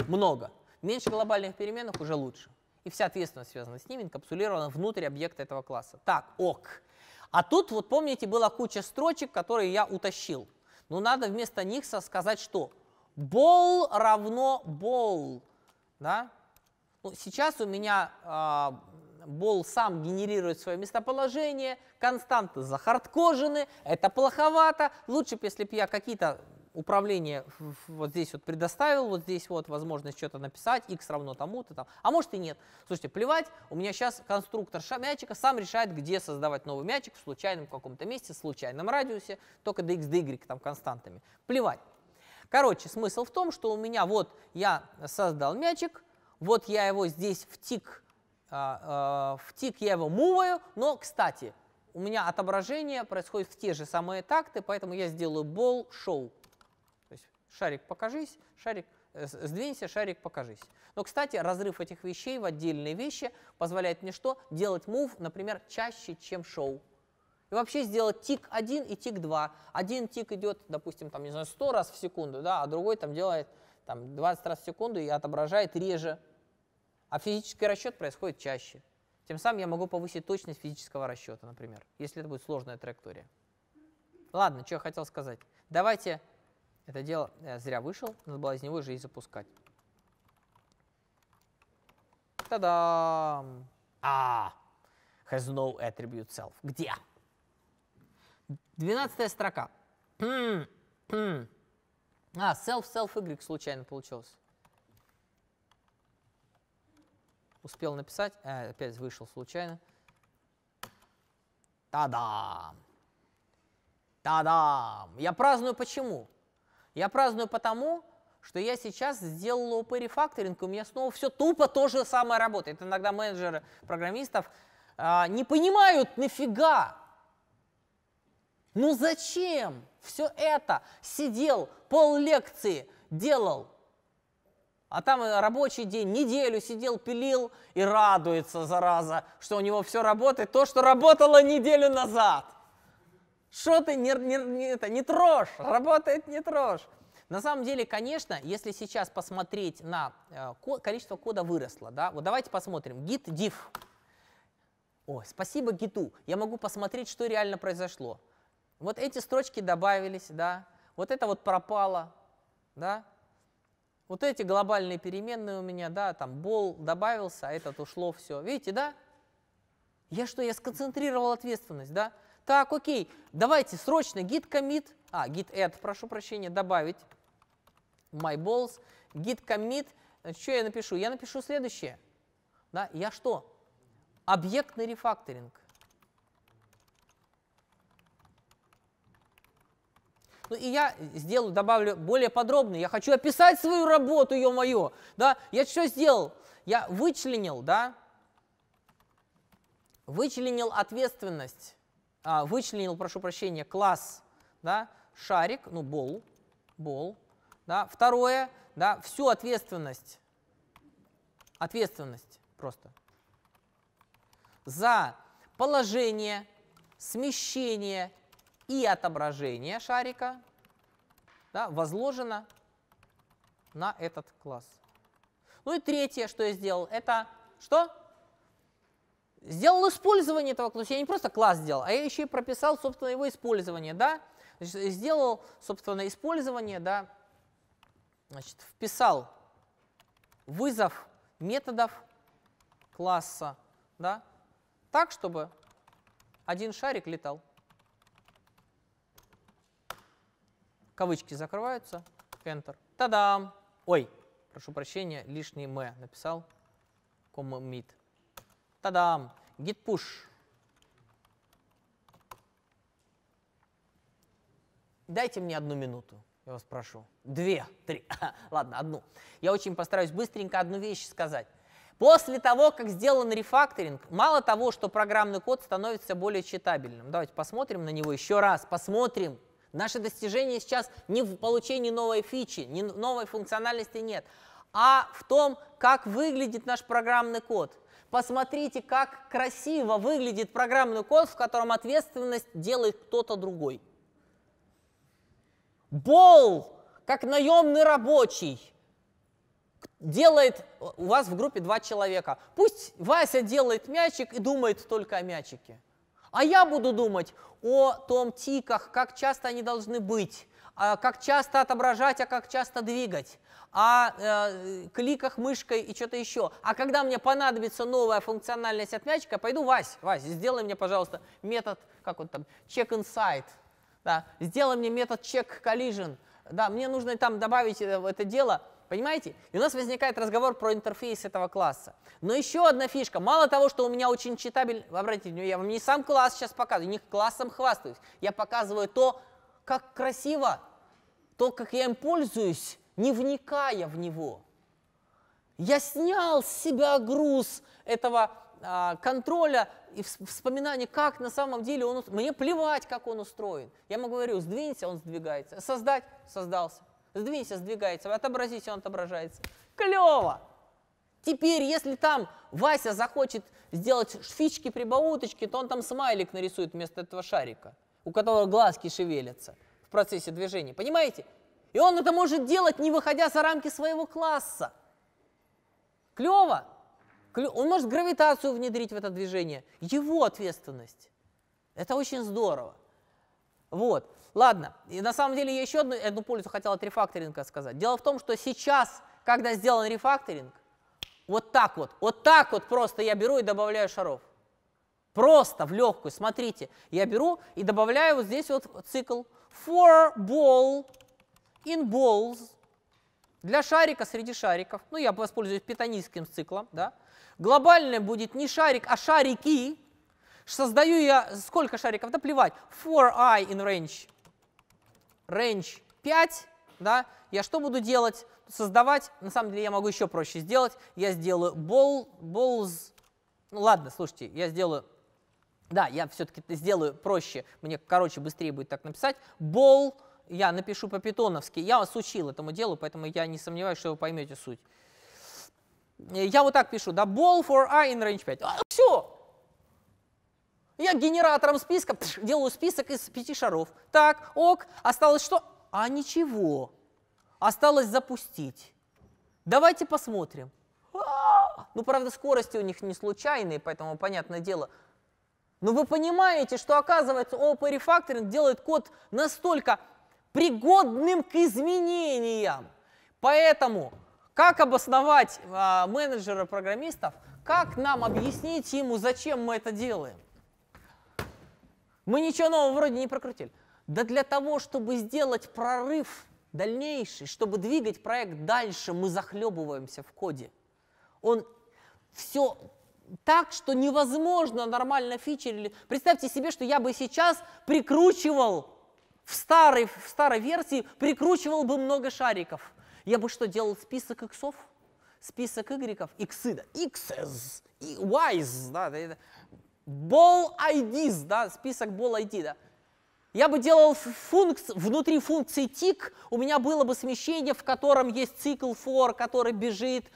много. Меньше глобальных переменных уже лучше. И вся ответственность связана с ними, инкапсулирована внутрь объекта этого класса. Так, ок. А тут, вот помните, была куча строчек, которые я утащил. Но надо вместо них сказать что? Бол равно бол. Да? Ну, сейчас у меня э, бол сам генерирует свое местоположение, константы захардкожены, это плоховато. Лучше бы, если бы я какие-то управление вот здесь вот предоставил, вот здесь вот возможность что-то написать, x равно тому-то там. А может и нет. Слушайте, плевать, у меня сейчас конструктор мячика сам решает, где создавать новый мячик в случайном каком-то месте, в случайном радиусе, только до до dy там константами. Плевать. Короче, смысл в том, что у меня вот я создал мячик, вот я его здесь втик, а, а, втик я его муваю, но, кстати, у меня отображение происходит в те же самые такты, поэтому я сделаю ball show. То есть шарик покажись, шарик э, сдвинься, шарик покажись. Но, кстати, разрыв этих вещей в отдельные вещи позволяет мне что? Делать мув, например, чаще, чем шоу. И вообще сделать тик 1 и тик 2. Один тик идет, допустим, там, не знаю, 100 раз в секунду, да, а другой там делает там, 20 раз в секунду и отображает реже. А физический расчет происходит чаще. Тем самым я могу повысить точность физического расчета, например, если это будет сложная траектория. Ладно, что я хотел сказать. Давайте это дело я э, зря вышел, надо было из него же и запускать. Та-дам! А, has no attribute self. Где? 12 строка. А, self, self, y случайно получилось. Успел написать, э, опять вышел случайно. Та-дам! Та-дам! Я праздную почему? Я праздную потому, что я сейчас сделал OP рефакторинг, у меня снова все тупо то же самое работает. Иногда менеджеры программистов э, не понимают нафига, ну зачем все это? Сидел пол лекции, делал. А там рабочий день, неделю сидел, пилил и радуется, зараза, что у него все работает, то, что работало неделю назад. Что ты не, не, не, это, не трожь, работает не трожь. На самом деле, конечно, если сейчас посмотреть на э, количество кода выросло, да, вот давайте посмотрим, git diff. О, спасибо гиту, я могу посмотреть, что реально произошло. Вот эти строчки добавились, да, вот это вот пропало, да, вот эти глобальные переменные у меня, да, там бол добавился, а этот ушло, все. Видите, да? Я что, я сконцентрировал ответственность, да? Так, окей, давайте срочно git commit, а, git add, прошу прощения, добавить my balls, git commit, что я напишу? Я напишу следующее, да, я что? Объектный рефакторинг. Ну и я сделаю, добавлю более подробно. Я хочу описать свою работу, ее мою, Да? Я что сделал? Я вычленил, да? Вычленил ответственность. А, вычленил, прошу прощения, класс, да? Шарик, ну, бол, бол. Да? Второе, да, всю ответственность. Ответственность просто. За положение, смещение и отображение шарика да, возложено на этот класс. Ну и третье, что я сделал, это что? Сделал использование этого класса. Я не просто класс сделал, а я еще и прописал, собственно, его использование. Да? Значит, сделал, собственно, использование, да? Значит, вписал вызов методов класса, да? так, чтобы один шарик летал. Кавычки закрываются. Enter. Та-дам! Ой, прошу прощения, лишний м написал. Commit. Та-дам! Git push. Дайте мне одну минуту, я вас прошу. Две, три. Ладно, одну. Я очень постараюсь быстренько одну вещь сказать. После того, как сделан рефакторинг, мало того, что программный код становится более читабельным. Давайте посмотрим на него еще раз. Посмотрим. Наши достижения сейчас не в получении новой фичи, не новой функциональности нет, а в том, как выглядит наш программный код. Посмотрите, как красиво выглядит программный код, в котором ответственность делает кто-то другой. Бол, как наемный рабочий, делает, у вас в группе два человека. Пусть Вася делает мячик и думает только о мячике. А я буду думать о том тиках, как часто они должны быть, а как часто отображать, а как часто двигать, о а, э, кликах мышкой и что-то еще. А когда мне понадобится новая функциональность от мячика, пойду, Вась, Вась, сделай мне, пожалуйста, метод, как он там, check inside, да, сделай мне метод check collision, да, мне нужно там добавить э, это дело, Понимаете? И у нас возникает разговор про интерфейс этого класса. Но еще одна фишка. Мало того, что у меня очень читабельный... Обратите внимание, я вам не сам класс сейчас показываю, не классом хвастаюсь. Я показываю то, как красиво, то, как я им пользуюсь, не вникая в него. Я снял с себя груз этого а, контроля и вспоминание, как на самом деле он... Мне плевать, как он устроен. Я ему говорю, сдвинься, он сдвигается. Создать, создался. Сдвинься, сдвигается. Отобразись, он отображается. Клево! Теперь, если там Вася захочет сделать швички, прибауточки, то он там смайлик нарисует вместо этого шарика, у которого глазки шевелятся в процессе движения. Понимаете? И он это может делать, не выходя за рамки своего класса. Клево? Он может гравитацию внедрить в это движение. Его ответственность. Это очень здорово. Вот. Ладно, и на самом деле я еще одну, одну пользу хотел от рефакторинга сказать. Дело в том, что сейчас, когда сделан рефакторинг, вот так вот, вот так вот просто я беру и добавляю шаров. Просто в легкую, смотрите, я беру и добавляю вот здесь вот цикл for ball in balls для шарика среди шариков. Ну, я воспользуюсь питонистским циклом, да. Глобальное будет не шарик, а шарики. Создаю я сколько шариков? Да плевать. For i in range range 5, да, я что буду делать? Создавать, на самом деле я могу еще проще сделать, я сделаю ball, balls, ну ладно, слушайте, я сделаю, да, я все-таки сделаю проще, мне, короче, быстрее будет так написать, ball, я напишу по-питоновски, я вас учил этому делу, поэтому я не сомневаюсь, что вы поймете суть. Я вот так пишу, да, ball for i in range 5. А, все, я генератором списка пш, делаю список из пяти шаров. Так, ок, осталось что? А ничего. Осталось запустить. Давайте посмотрим. А! Ну, правда, скорости у них не случайные, поэтому, понятное дело, но вы понимаете, что оказывается ООП рефакторинг делает код настолько пригодным к изменениям. Поэтому как обосновать а, менеджера программистов, как нам объяснить ему, зачем мы это делаем? Мы ничего нового вроде не прокрутили. Да для того, чтобы сделать прорыв дальнейший, чтобы двигать проект дальше, мы захлебываемся в коде. Он все так, что невозможно нормально фичерили. Представьте себе, что я бы сейчас прикручивал в старой, в старой версии, прикручивал бы много шариков. Я бы что, делал список иксов? Список игреков? Иксы, да, иксы, иксэз, y's, да, Ball IDs, да, список Ball ID, да. Я бы делал функц... внутри функции tick, у меня было бы смещение, в котором есть цикл for, который бежит.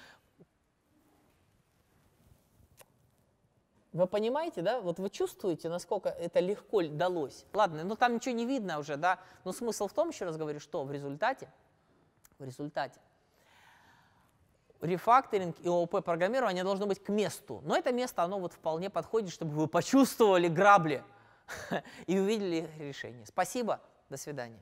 Вы понимаете, да? Вот вы чувствуете, насколько это легко далось. Ладно, ну там ничего не видно уже, да? Но смысл в том, еще раз говорю, что в результате, в результате рефакторинг и ООП программирование должно быть к месту. Но это место, оно вот вполне подходит, чтобы вы почувствовали грабли и увидели решение. Спасибо, до свидания.